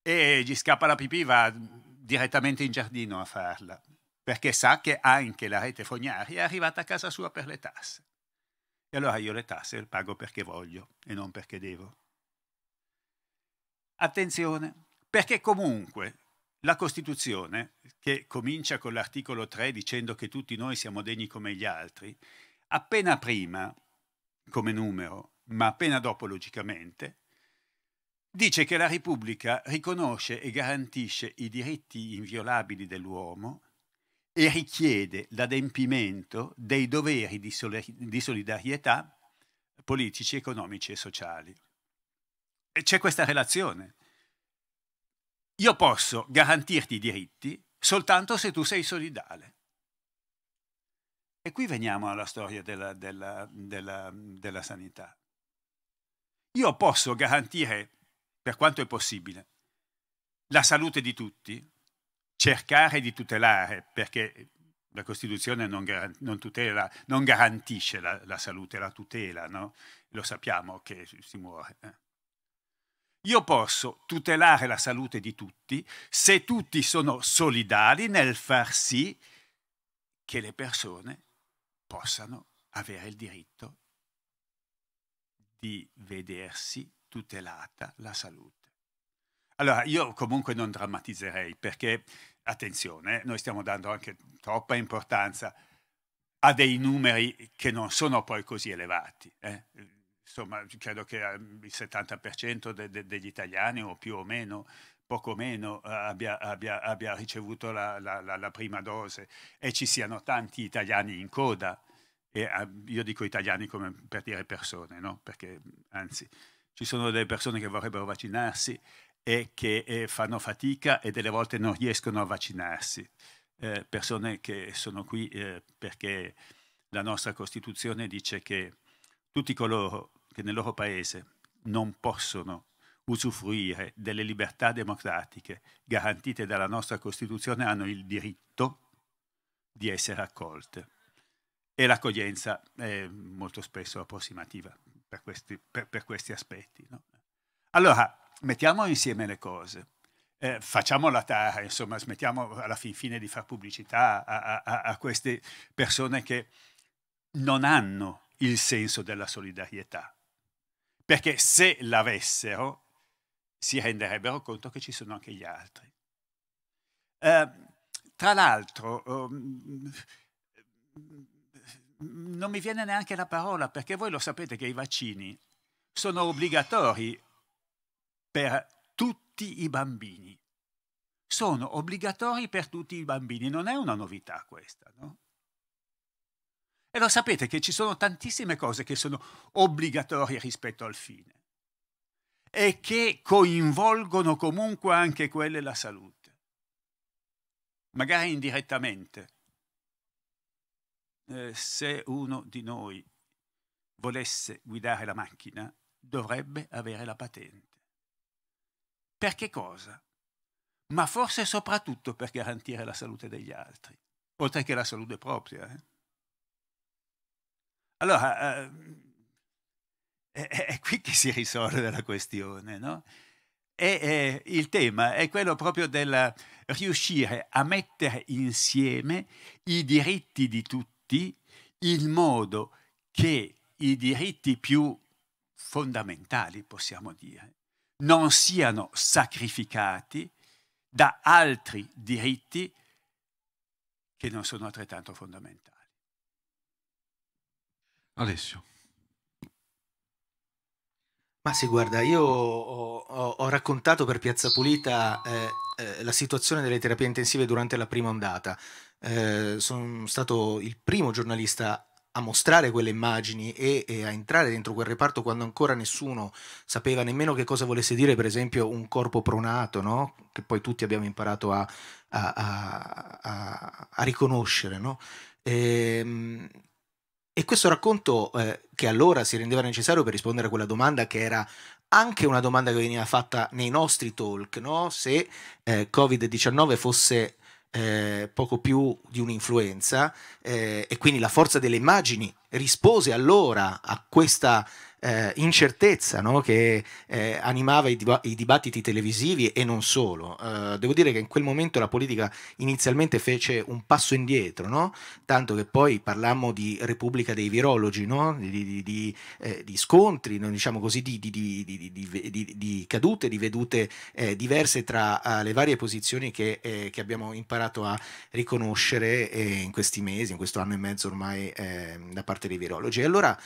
E gli scappa la pipì, va direttamente in giardino a farla, perché sa che anche la rete fognaria è arrivata a casa sua per le tasse. E allora io le tasse le pago perché voglio e non perché devo. Attenzione, perché comunque la Costituzione, che comincia con l'articolo 3 dicendo che tutti noi siamo degni come gli altri, appena prima, come numero, ma appena dopo logicamente, dice che la Repubblica riconosce e garantisce i diritti inviolabili dell'uomo e richiede l'adempimento dei doveri di, solidarietà politici, economici e sociali c'è questa relazione. Io posso garantirti i diritti soltanto se tu sei solidale. E qui veniamo alla storia della, della, della, della sanità. Io posso garantire, per quanto è possibile, la salute di tutti, cercare di tutelare, perché la Costituzione non, non, tutela, non garantisce la, la, salute, la tutela, no? lo sappiamo che si muore. Eh. Io posso tutelare la salute di tutti se tutti sono solidali nel far sì che le persone possano avere il diritto di vedersi tutelata la salute. Allora, io comunque non drammatizzerei perché, attenzione, eh, noi stiamo dando anche troppa importanza a dei numeri che non sono poi così elevati. Eh? insomma, credo che ehm, il 70% de, de, degli italiani o più o meno poco meno eh, abbia, abbia, abbia ricevuto la, la, la, prima dose e ci siano tanti italiani in coda. E, ah, io dico italiani come per dire persone, no? perché anzi ci sono delle persone che vorrebbero vaccinarsi e che eh, fanno fatica e delle volte non riescono a vaccinarsi. Eh, persone che sono qui eh, perché la nostra Costituzione dice che tutti coloro che nel loro paese non possono usufruire delle libertà democratiche garantite dalla nostra Costituzione hanno il diritto di essere accolte. E l'accoglienza è molto spesso approssimativa per questi, per, per questi aspetti. No? Allora, mettiamo insieme le cose. Eh, facciamo la tara, insomma, smettiamo alla fin fine di fare pubblicità a, a, a queste persone che non hanno il senso della solidarietà perché se l'avessero si renderebbero conto che ci sono anche gli altri. Eh, tra l'altro, um, non mi viene neanche la parola, perché voi lo sapete che i vaccini sono obbligatori per tutti i bambini. Sono obbligatori per tutti i bambini, non è una novità questa, no? E lo sapete che ci sono tantissime cose che sono obbligatorie rispetto al fine e che coinvolgono comunque anche quelle la salute, magari indirettamente. Eh, se uno di noi volesse guidare la macchina, dovrebbe avere la patente. Per che cosa? Ma forse soprattutto per garantire la salute degli altri, oltre che la salute propria. Eh? Allora, eh, eh, è, è qui che si risolve la questione, no? E, eh, il tema è quello proprio del riuscire a mettere insieme i diritti di tutti in modo che i diritti più fondamentali, possiamo dire, non siano sacrificati da altri diritti che non sono altrettanto fondamentali. Alessio. Ma sì, guarda, io ho, ho, ho raccontato per Piazza Pulita eh, eh, la situazione delle terapie intensive durante la prima ondata. Eh, sono stato il primo giornalista a mostrare quelle immagini e, e, a entrare dentro quel reparto quando ancora nessuno sapeva nemmeno che cosa volesse dire, per esempio, un corpo pronato, no? che poi tutti abbiamo imparato a, a, a, a riconoscere. No? E, ehm, e questo racconto eh, che allora si rendeva necessario per rispondere a quella domanda che era anche una domanda che veniva fatta nei nostri talk, no? se eh, Covid-19 fosse eh, poco più di un'influenza eh, e quindi la forza delle immagini rispose allora a questa eh, incertezza no? che eh, animava i, diba- i, dibattiti televisivi e non solo. Eh, devo dire che in quel momento la politica inizialmente fece un passo indietro, no? tanto che poi parlammo di Repubblica dei Virologi, no? di, di, di, eh, di, scontri, diciamo così, di, cadute, di vedute eh, diverse tra uh, le varie posizioni che, che, abbiamo imparato a riconoscere in questi mesi, in questo anno e mezzo ormai da parte dei virologi. E allora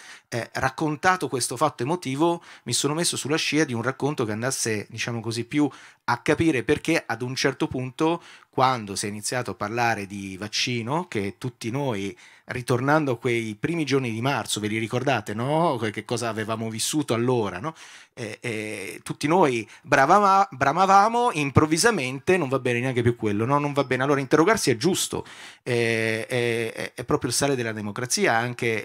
raccontato questo questo fatto emotivo mi sono messo sulla scia di un racconto che andasse, diciamo così, più a capire perché ad un certo punto, quando si è iniziato a parlare di vaccino, che tutti noi, ritornando a quei primi giorni di marzo, ve li ricordate, no? Che cosa avevamo vissuto allora, no? Eh, eh, tutti noi bravava, bramavamo, improvvisamente non va bene neanche più quello, no? Non va bene. Allora interrogarsi è giusto, eh, è, è proprio il sale della democrazia, anche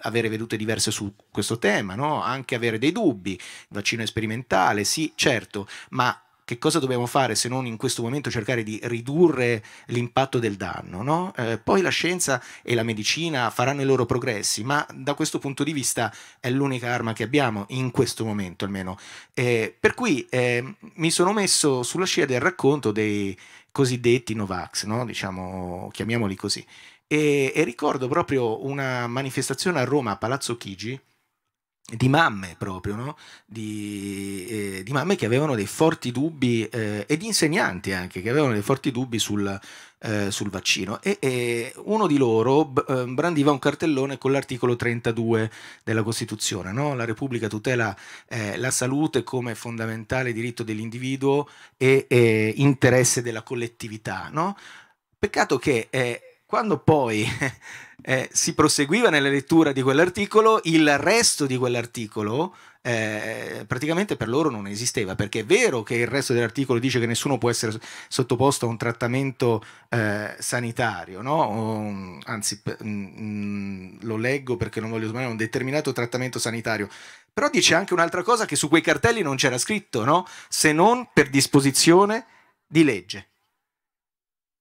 avere vedute diverse su questo tema, no? Anche avere dei dubbi, vaccino sperimentale, sì, certo, ma che cosa dobbiamo fare se non in questo momento cercare di ridurre l'impatto del danno? No? Eh, poi la scienza e la medicina faranno i loro progressi, ma da questo punto di vista è l'unica arma che abbiamo in questo momento almeno. Eh, per cui eh, mi sono messo sulla scia del racconto dei cosiddetti Novax, no? diciamo, chiamiamoli così. E, e ricordo proprio una manifestazione a Roma, a Palazzo Chigi, di mamme proprio, no? di, eh, di, mamme che avevano dei forti dubbi eh, e di insegnanti anche che avevano dei forti dubbi sul, eh, sul vaccino e, e, uno di loro eh, brandiva un cartellone con l'articolo 32 della Costituzione, no? la Repubblica tutela eh, la salute come fondamentale diritto dell'individuo e eh, interesse della collettività, no? peccato che quando poi eh, si proseguiva nella lettura di quell'articolo, il resto di quell'articolo eh, praticamente per loro non esisteva, perché è vero che il resto dell'articolo dice che nessuno può essere sottoposto a un trattamento eh, sanitario, no? o, mm, anzi mh, mh, mm, mm, lo leggo perché non voglio sbagliare, un determinato trattamento sanitario, però dice anche un'altra cosa che su quei cartelli non c'era scritto, no? se non per disposizione di legge.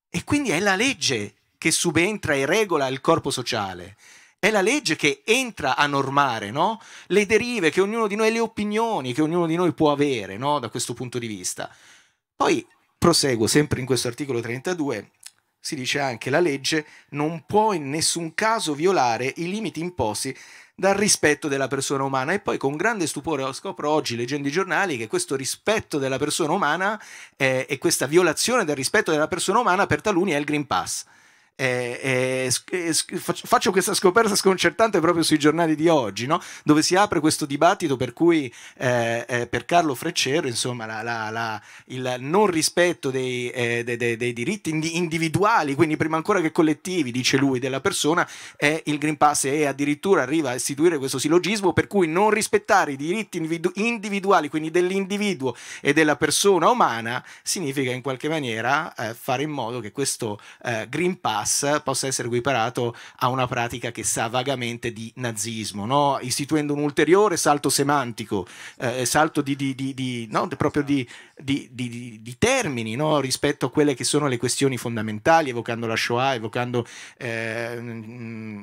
E quindi è la legge che subentra e regola il corpo sociale. È la legge che entra a normare no? le derive che ognuno di noi, le opinioni che ognuno di noi può avere no? da questo punto di vista. Poi proseguo sempre in questo articolo 32, si dice anche che la legge non può in nessun caso violare i limiti imposti dal rispetto della persona umana e poi con grande stupore scopro oggi leggendo i giornali che questo rispetto della persona umana eh, e questa violazione del rispetto della persona umana per taluni è il Green Pass eh, eh, faccio questa scoperta sconcertante proprio sui giornali di oggi, no? dove si apre questo dibattito per cui eh, eh per Carlo Freccero insomma, la, la, la, il non rispetto dei, eh, de, de, dei diritti individuali, quindi prima ancora che collettivi, dice lui, della persona, è il Green Pass e addirittura arriva a istituire questo silogismo per cui non rispettare i diritti individu individuali, quindi dell'individuo e della persona umana, significa in qualche maniera eh, fare in modo che questo Green Pass Hamas possa essere equiparato a una pratica che sa vagamente di nazismo, no? istituendo un ulteriore salto semantico, eh, salto di, di, di, di no? proprio di, termini no? rispetto a quelle che sono le questioni fondamentali, evocando la Shoah, evocando eh,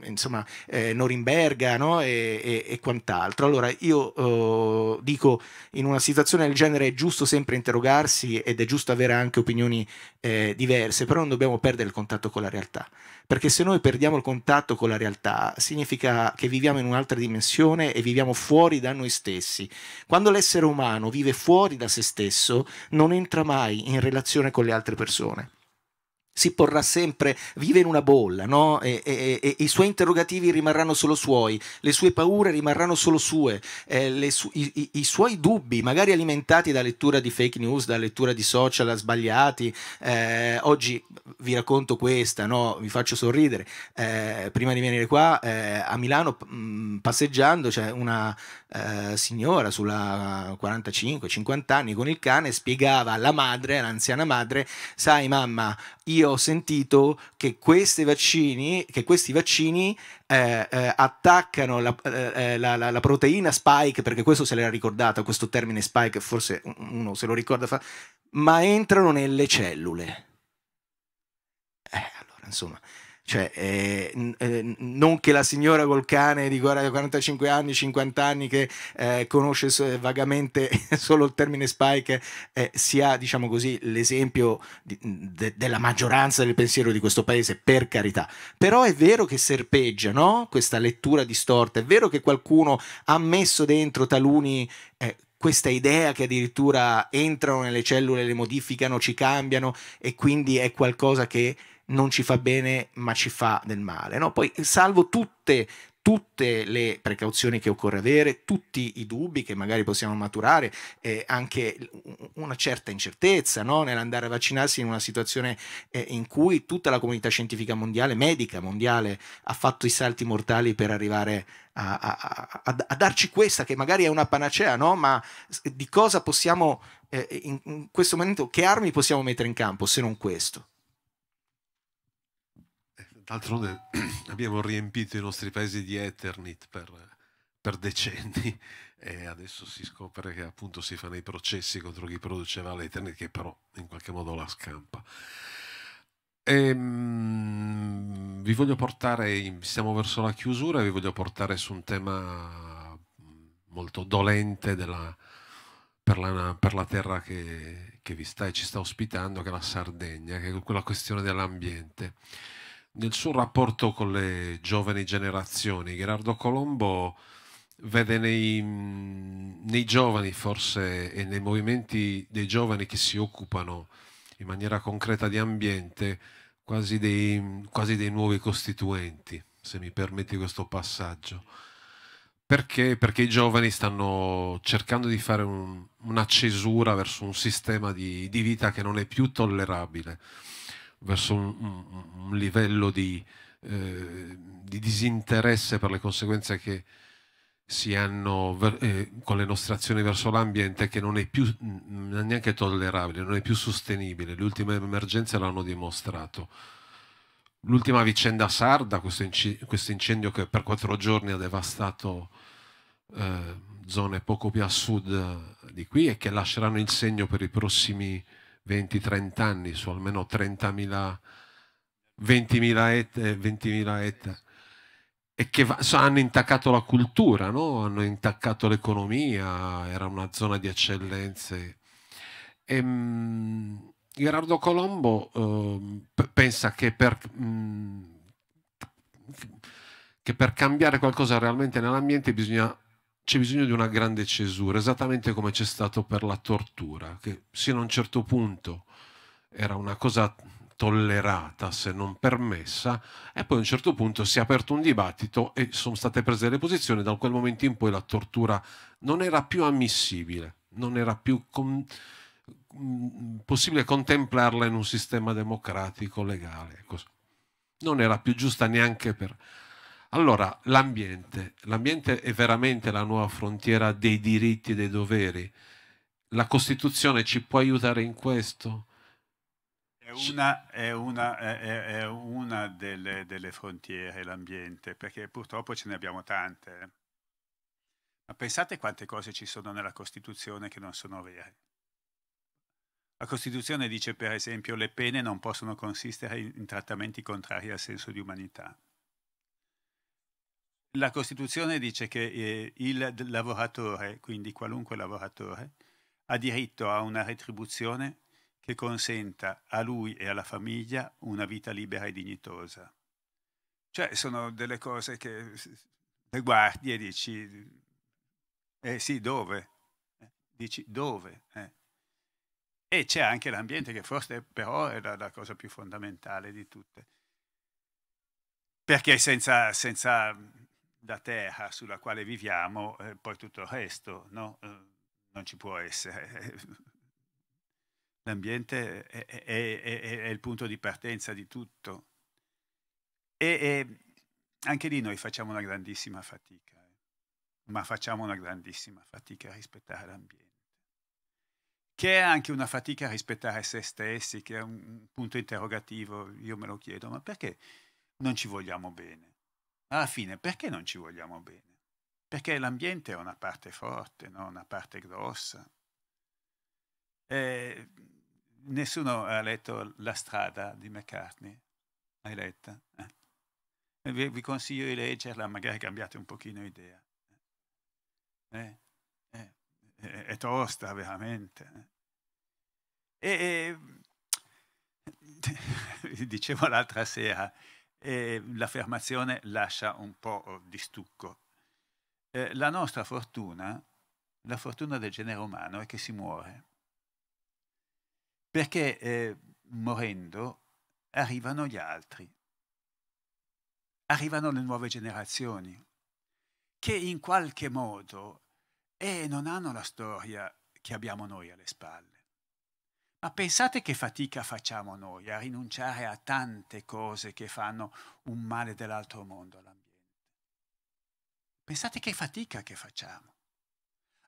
insomma, eh, Norimberga e, e, e quant'altro. Allora io eh, dico, in una situazione del genere è giusto sempre interrogarsi ed è giusto avere anche opinioni eh, diverse, però non dobbiamo perdere il contatto con la realtà realtà. Perché se noi perdiamo il contatto con la realtà, significa che viviamo in un'altra dimensione e viviamo fuori da noi stessi. Quando l'essere umano vive fuori da se stesso, non entra mai in relazione con le altre persone si porrà sempre, vive in una bolla, no? e, e, e, i suoi interrogativi rimarranno solo suoi, le sue paure rimarranno solo sue, eh, su i, i, i, suoi dubbi, magari alimentati da lettura di fake news, da lettura di social sbagliati. Eh, oggi vi racconto questa, no? vi faccio sorridere. Eh, prima di venire qua eh, a Milano, mh, mm, passeggiando, c'è una eh, signora sulla 45-50 anni con il cane, spiegava alla madre, all'anziana madre, sai mamma, io ho sentito che questi vaccini, che questi vaccini eh, eh, attaccano la, eh, eh, la, la, la, proteina spike, perché questo se l'era ricordato, questo termine spike, forse uno se lo ricorda, fa, ma entrano nelle cellule. Eh, allora, insomma, cioè, eh, eh, non che la signora col cane di 45 anni, 50 anni, che eh, conosce vagamente solo il termine spike, eh, sia, diciamo così, l'esempio de della maggioranza del pensiero di questo paese, per carità. Però è vero che serpeggia no? questa lettura distorta, è vero che qualcuno ha messo dentro taluni eh, questa idea che addirittura entrano nelle cellule, le modificano, ci cambiano e quindi è qualcosa che non ci fa bene ma ci fa del male. No? Poi salvo tutte, tutte le precauzioni che occorre avere, tutti i dubbi che magari possiamo maturare, eh, anche una certa incertezza no? nell'andare a vaccinarsi in una situazione eh, in cui tutta la comunità scientifica mondiale, medica mondiale, ha fatto i salti mortali per arrivare a, a, a, a darci questa, che magari è una panacea, no? ma di cosa possiamo, eh, in, in questo momento, che armi possiamo mettere in campo se non questo? D'altronde abbiamo riempito i nostri paesi di Ethernet per, per, decenni e adesso si scopre che appunto si fanno i processi contro chi produceva l'Ethernet che però in qualche modo la scampa. E, mm, vi voglio portare, siamo verso la chiusura, vi voglio portare su un tema mm, molto dolente della, per la, per la, terra che, che, vi sta e ci sta ospitando, che è la Sardegna, che è quella questione dell'ambiente nel suo rapporto con le giovani generazioni, Gerardo Colombo vede nei, nei, giovani forse e nei movimenti dei giovani che si occupano in maniera concreta di ambiente quasi dei, quasi dei nuovi costituenti, se mi permetti questo passaggio. Perché? Perché i giovani stanno cercando di fare un, una cesura verso un sistema di, di vita che non è più tollerabile verso un, un, un livello di, eh, di, disinteresse per le conseguenze che si hanno eh, con le nostre azioni verso l'ambiente che non è più mm, non è neanche tollerabile, non è più sostenibile. Le ultime emergenze l'hanno dimostrato. L'ultima vicenda sarda, questo, inc questo, incendio che per quattro giorni ha devastato eh, zone poco più a sud di qui e che lasceranno il segno per i prossimi anni. 20-30 anni su almeno 30.000, 20.000 ettari. e che hanno intaccato la cultura, no? hanno intaccato l'economia, era una zona di eccellenze. E, ehm, mh, Gerardo Colombo eh, pensa che per, mh, mm, che per cambiare qualcosa realmente nell'ambiente bisogna c'è bisogno di una grande cesura, esattamente come c'è stato per la tortura, che sino a un certo punto era una cosa tollerata se non permessa e poi a un certo punto si è aperto un dibattito e sono state prese le posizioni, da quel momento in poi la tortura non era più ammissibile, non era più con... Mm, possibile contemplarla in un sistema democratico, legale, così. non era più giusta neanche per allora, l'ambiente. L'ambiente è veramente la nuova frontiera dei diritti e dei doveri. La Costituzione ci può aiutare in questo? È una, è una, è, è una delle, delle, frontiere, l'ambiente, perché purtroppo ce ne abbiamo tante. Eh. Ma pensate quante cose ci sono nella Costituzione che non sono vere. La Costituzione dice, per esempio, che le pene non possono consistere in trattamenti contrari al senso di umanità la Costituzione dice che eh, il lavoratore, quindi qualunque lavoratore, ha diritto a una retribuzione che consenta a lui e alla famiglia una vita libera e dignitosa. Cioè sono delle cose che le guardi e dici, eh sì, dove? Eh, dici dove? Eh. E c'è anche l'ambiente che forse però è la, la, cosa più fondamentale di tutte. Perché senza, senza la terra sulla quale viviamo, eh, poi tutto il resto, no? Eh, non ci può essere. L'ambiente è, è, è, è, il punto di partenza di tutto. E, e anche lì noi facciamo una grandissima fatica, eh? ma facciamo una grandissima fatica a rispettare l'ambiente, che è anche una fatica a rispettare se stessi, che è un punto interrogativo, io me lo chiedo, ma perché non ci vogliamo bene? alla fine perché non ci vogliamo bene? Perché l'ambiente è una parte forte, no? una parte grossa. E nessuno ha letto La strada di McCartney? Hai letto? Eh? Vi, vi, consiglio di leggerla, magari cambiate un pochino idea. Eh? Eh? È, eh, è, tosta, veramente. Eh. E, e... dicevo l'altra sera, e l'affermazione lascia un po' di stucco. Eh, la nostra fortuna, la fortuna del genere umano, è che si muore, perché eh, morendo arrivano gli altri, arrivano le nuove generazioni, che in qualche modo eh, non hanno la storia che abbiamo noi alle spalle. Ma pensate che fatica facciamo noi a rinunciare a tante cose che fanno un male dell'altro mondo all'ambiente. Pensate che fatica che facciamo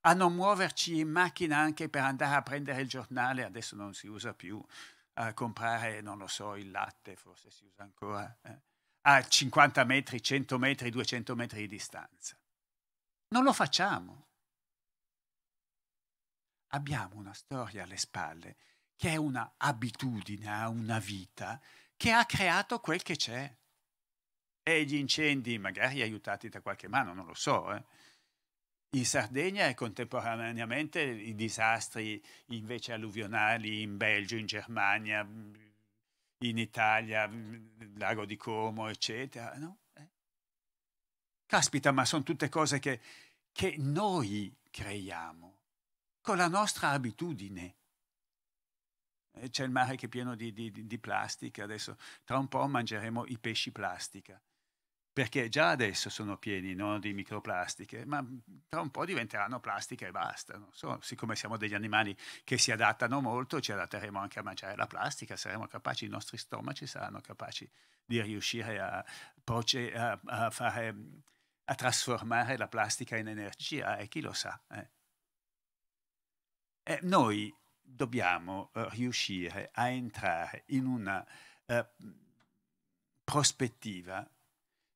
a non muoverci in macchina anche per andare a prendere il giornale, adesso non si usa più, a comprare, non lo so, il latte, forse si usa ancora, eh, a 50 metri, 100 metri, 200 metri di distanza. Non lo facciamo. Abbiamo una storia alle spalle che è un'abitudine, a eh, una vita, che ha creato quel che c'è. E gli incendi, magari aiutati da qualche mano, non lo so. Eh. In Sardegna e contemporaneamente i disastri invece alluvionali in Belgio, in Germania, in Italia, il lago di Como, eccetera. No? Eh. Caspita, ma sono tutte cose che, che noi creiamo con la nostra abitudine c'è il mare che è pieno di, di, di, plastica, adesso tra un po' mangeremo i pesci plastica, perché già adesso sono pieni no, di microplastiche, ma tra un po' diventeranno plastica e basta. No? So, siccome siamo degli animali che si adattano molto, ci adatteremo anche a mangiare la plastica, saremo capaci, i nostri stomaci saranno capaci di riuscire a, a, a, fare, a trasformare la plastica in energia e chi lo sa. Eh? Eh, noi dobbiamo eh, riuscire a entrare in una eh, prospettiva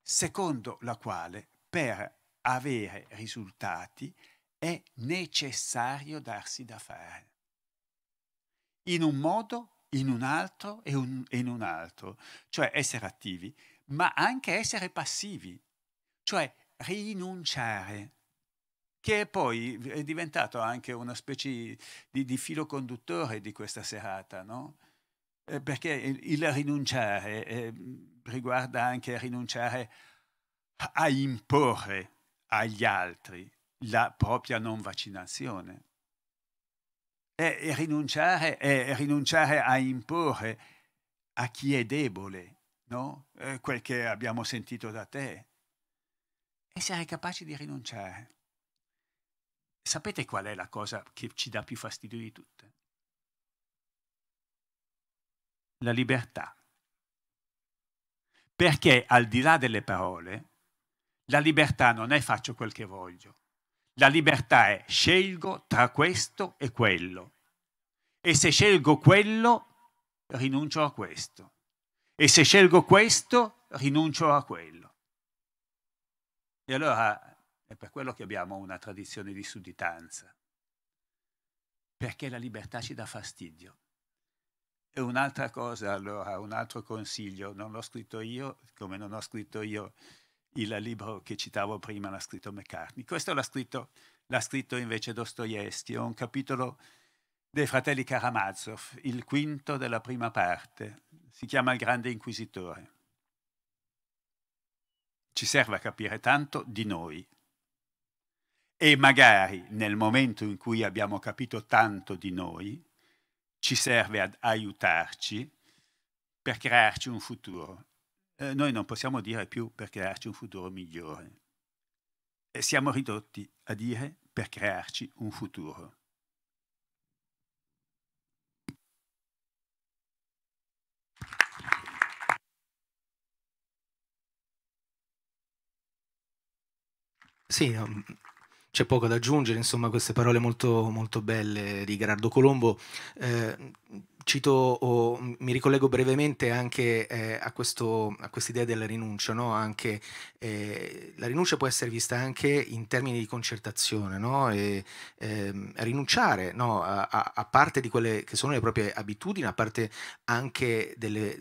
secondo la quale per avere risultati è necessario darsi da fare. In un modo, in un altro e, un, in un altro, cioè essere attivi, ma anche essere passivi, cioè rinunciare che poi è diventato anche una specie di, di filo conduttore di questa serata, no? eh, perché il, il rinunciare eh, riguarda anche rinunciare a imporre agli altri la propria non vaccinazione. E, eh, e rinunciare, è eh, rinunciare a imporre a chi è debole, no? eh, quel che abbiamo sentito da te. Essere capaci di rinunciare. Sapete qual è la cosa che ci dà più fastidio di tutte? La libertà. Perché al di là delle parole, la libertà non è faccio quel che voglio. La libertà è scelgo tra questo e quello. E se scelgo quello, rinuncio a questo. E se scelgo questo, rinuncio a quello. E allora è per quello che abbiamo una tradizione di sudditanza, perché la libertà ci dà fastidio. E un'altra cosa, allora, un altro consiglio, non l'ho scritto io, come non ho scritto io il libro che citavo prima, l'ha scritto McCartney. Questo l'ha scritto, l'ha scritto invece Dostoevsky, è un capitolo dei fratelli Karamazov, il quinto della prima parte, si chiama Il Grande Inquisitore. Ci serve a capire tanto di noi, e magari nel momento in cui abbiamo capito tanto di noi, ci serve ad aiutarci per crearci un futuro. Eh, noi non possiamo dire più per crearci un futuro migliore. E siamo ridotti a dire per crearci un futuro. Sì, ehm, c'è poco da aggiungere, insomma, queste parole molto, molto belle di Gerardo Colombo. Eh, cito o mi ricollego brevemente anche eh, a, quest'idea della rinuncia, no? anche, eh, la rinuncia può essere vista anche in termini di concertazione, no? e, ehm, rinunciare no? a, a, a, parte di quelle che sono le proprie abitudini, a parte anche delle,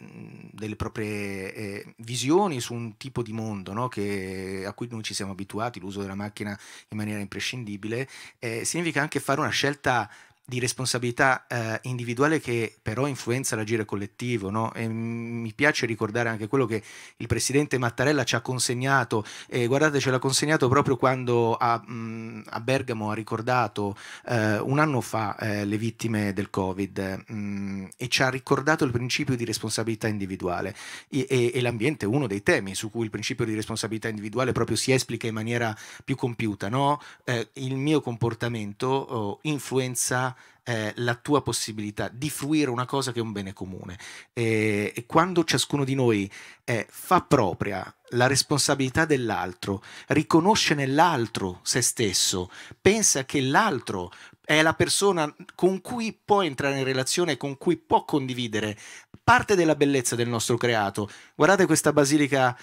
delle proprie eh, visioni su un tipo di mondo che, a cui noi ci siamo abituati, l'uso della macchina in maniera imprescindibile, eh, significa anche fare una scelta di responsabilità eh, individuale che però influenza l'agire collettivo. No? E mi piace ricordare anche quello che il presidente Mattarella ci ha consegnato, e guardate, ce l'ha consegnato proprio quando a, mh, mm, a Bergamo ha ricordato eh, un anno fa eh, le vittime del Covid mh, mm, e ci ha ricordato il principio di responsabilità individuale. E, e, e l'ambiente è uno dei temi su cui il principio di responsabilità individuale proprio si esplica in maniera più compiuta. No? Eh, il mio comportamento oh, influenza eh, la tua possibilità di fruire una cosa che è un bene comune. E, e quando ciascuno di noi eh, fa propria la responsabilità dell'altro, riconosce nell'altro se stesso, pensa che l'altro è la persona con cui può entrare in relazione, con cui può condividere parte della bellezza del nostro creato. Guardate questa basilica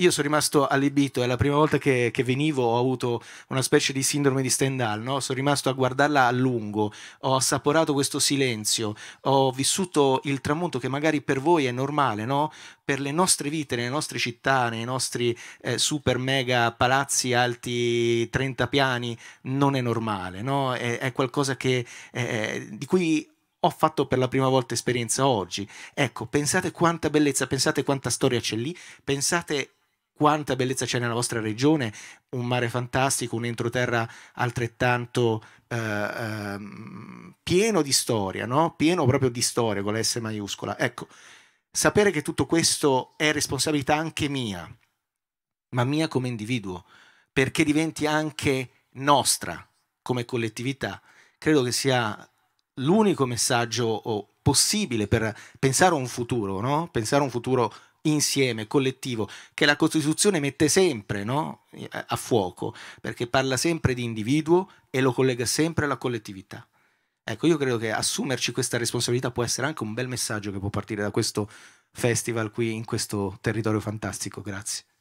io sono rimasto allibito, è la prima volta che, che, venivo, ho avuto una specie di sindrome di Stendhal, no? sono rimasto a guardarla a lungo, ho assaporato questo silenzio, ho vissuto il tramonto che magari per voi è normale, no? per le nostre vite, nelle nostre città, nei nostri eh, super mega palazzi alti 30 piani, non è normale, no? è, è, qualcosa che, eh, di cui ho fatto per la prima volta esperienza oggi. Ecco, pensate quanta bellezza, pensate quanta storia c'è lì, pensate quanta bellezza c'è nella vostra regione, un mare fantastico, un entroterra altrettanto eh, eh, pieno di storia, no? pieno proprio di storia con la S maiuscola. Ecco, sapere che tutto questo è responsabilità anche mia, ma mia come individuo, perché diventi anche nostra come collettività, credo che sia l'unico messaggio possibile per pensare a un futuro, no? pensare a un futuro insieme, collettivo, che la Costituzione mette sempre no? a fuoco, perché parla sempre di individuo e lo collega sempre alla collettività. Ecco, io credo che assumerci questa responsabilità può essere anche un bel messaggio che può partire da questo festival qui in questo territorio fantastico. Grazie.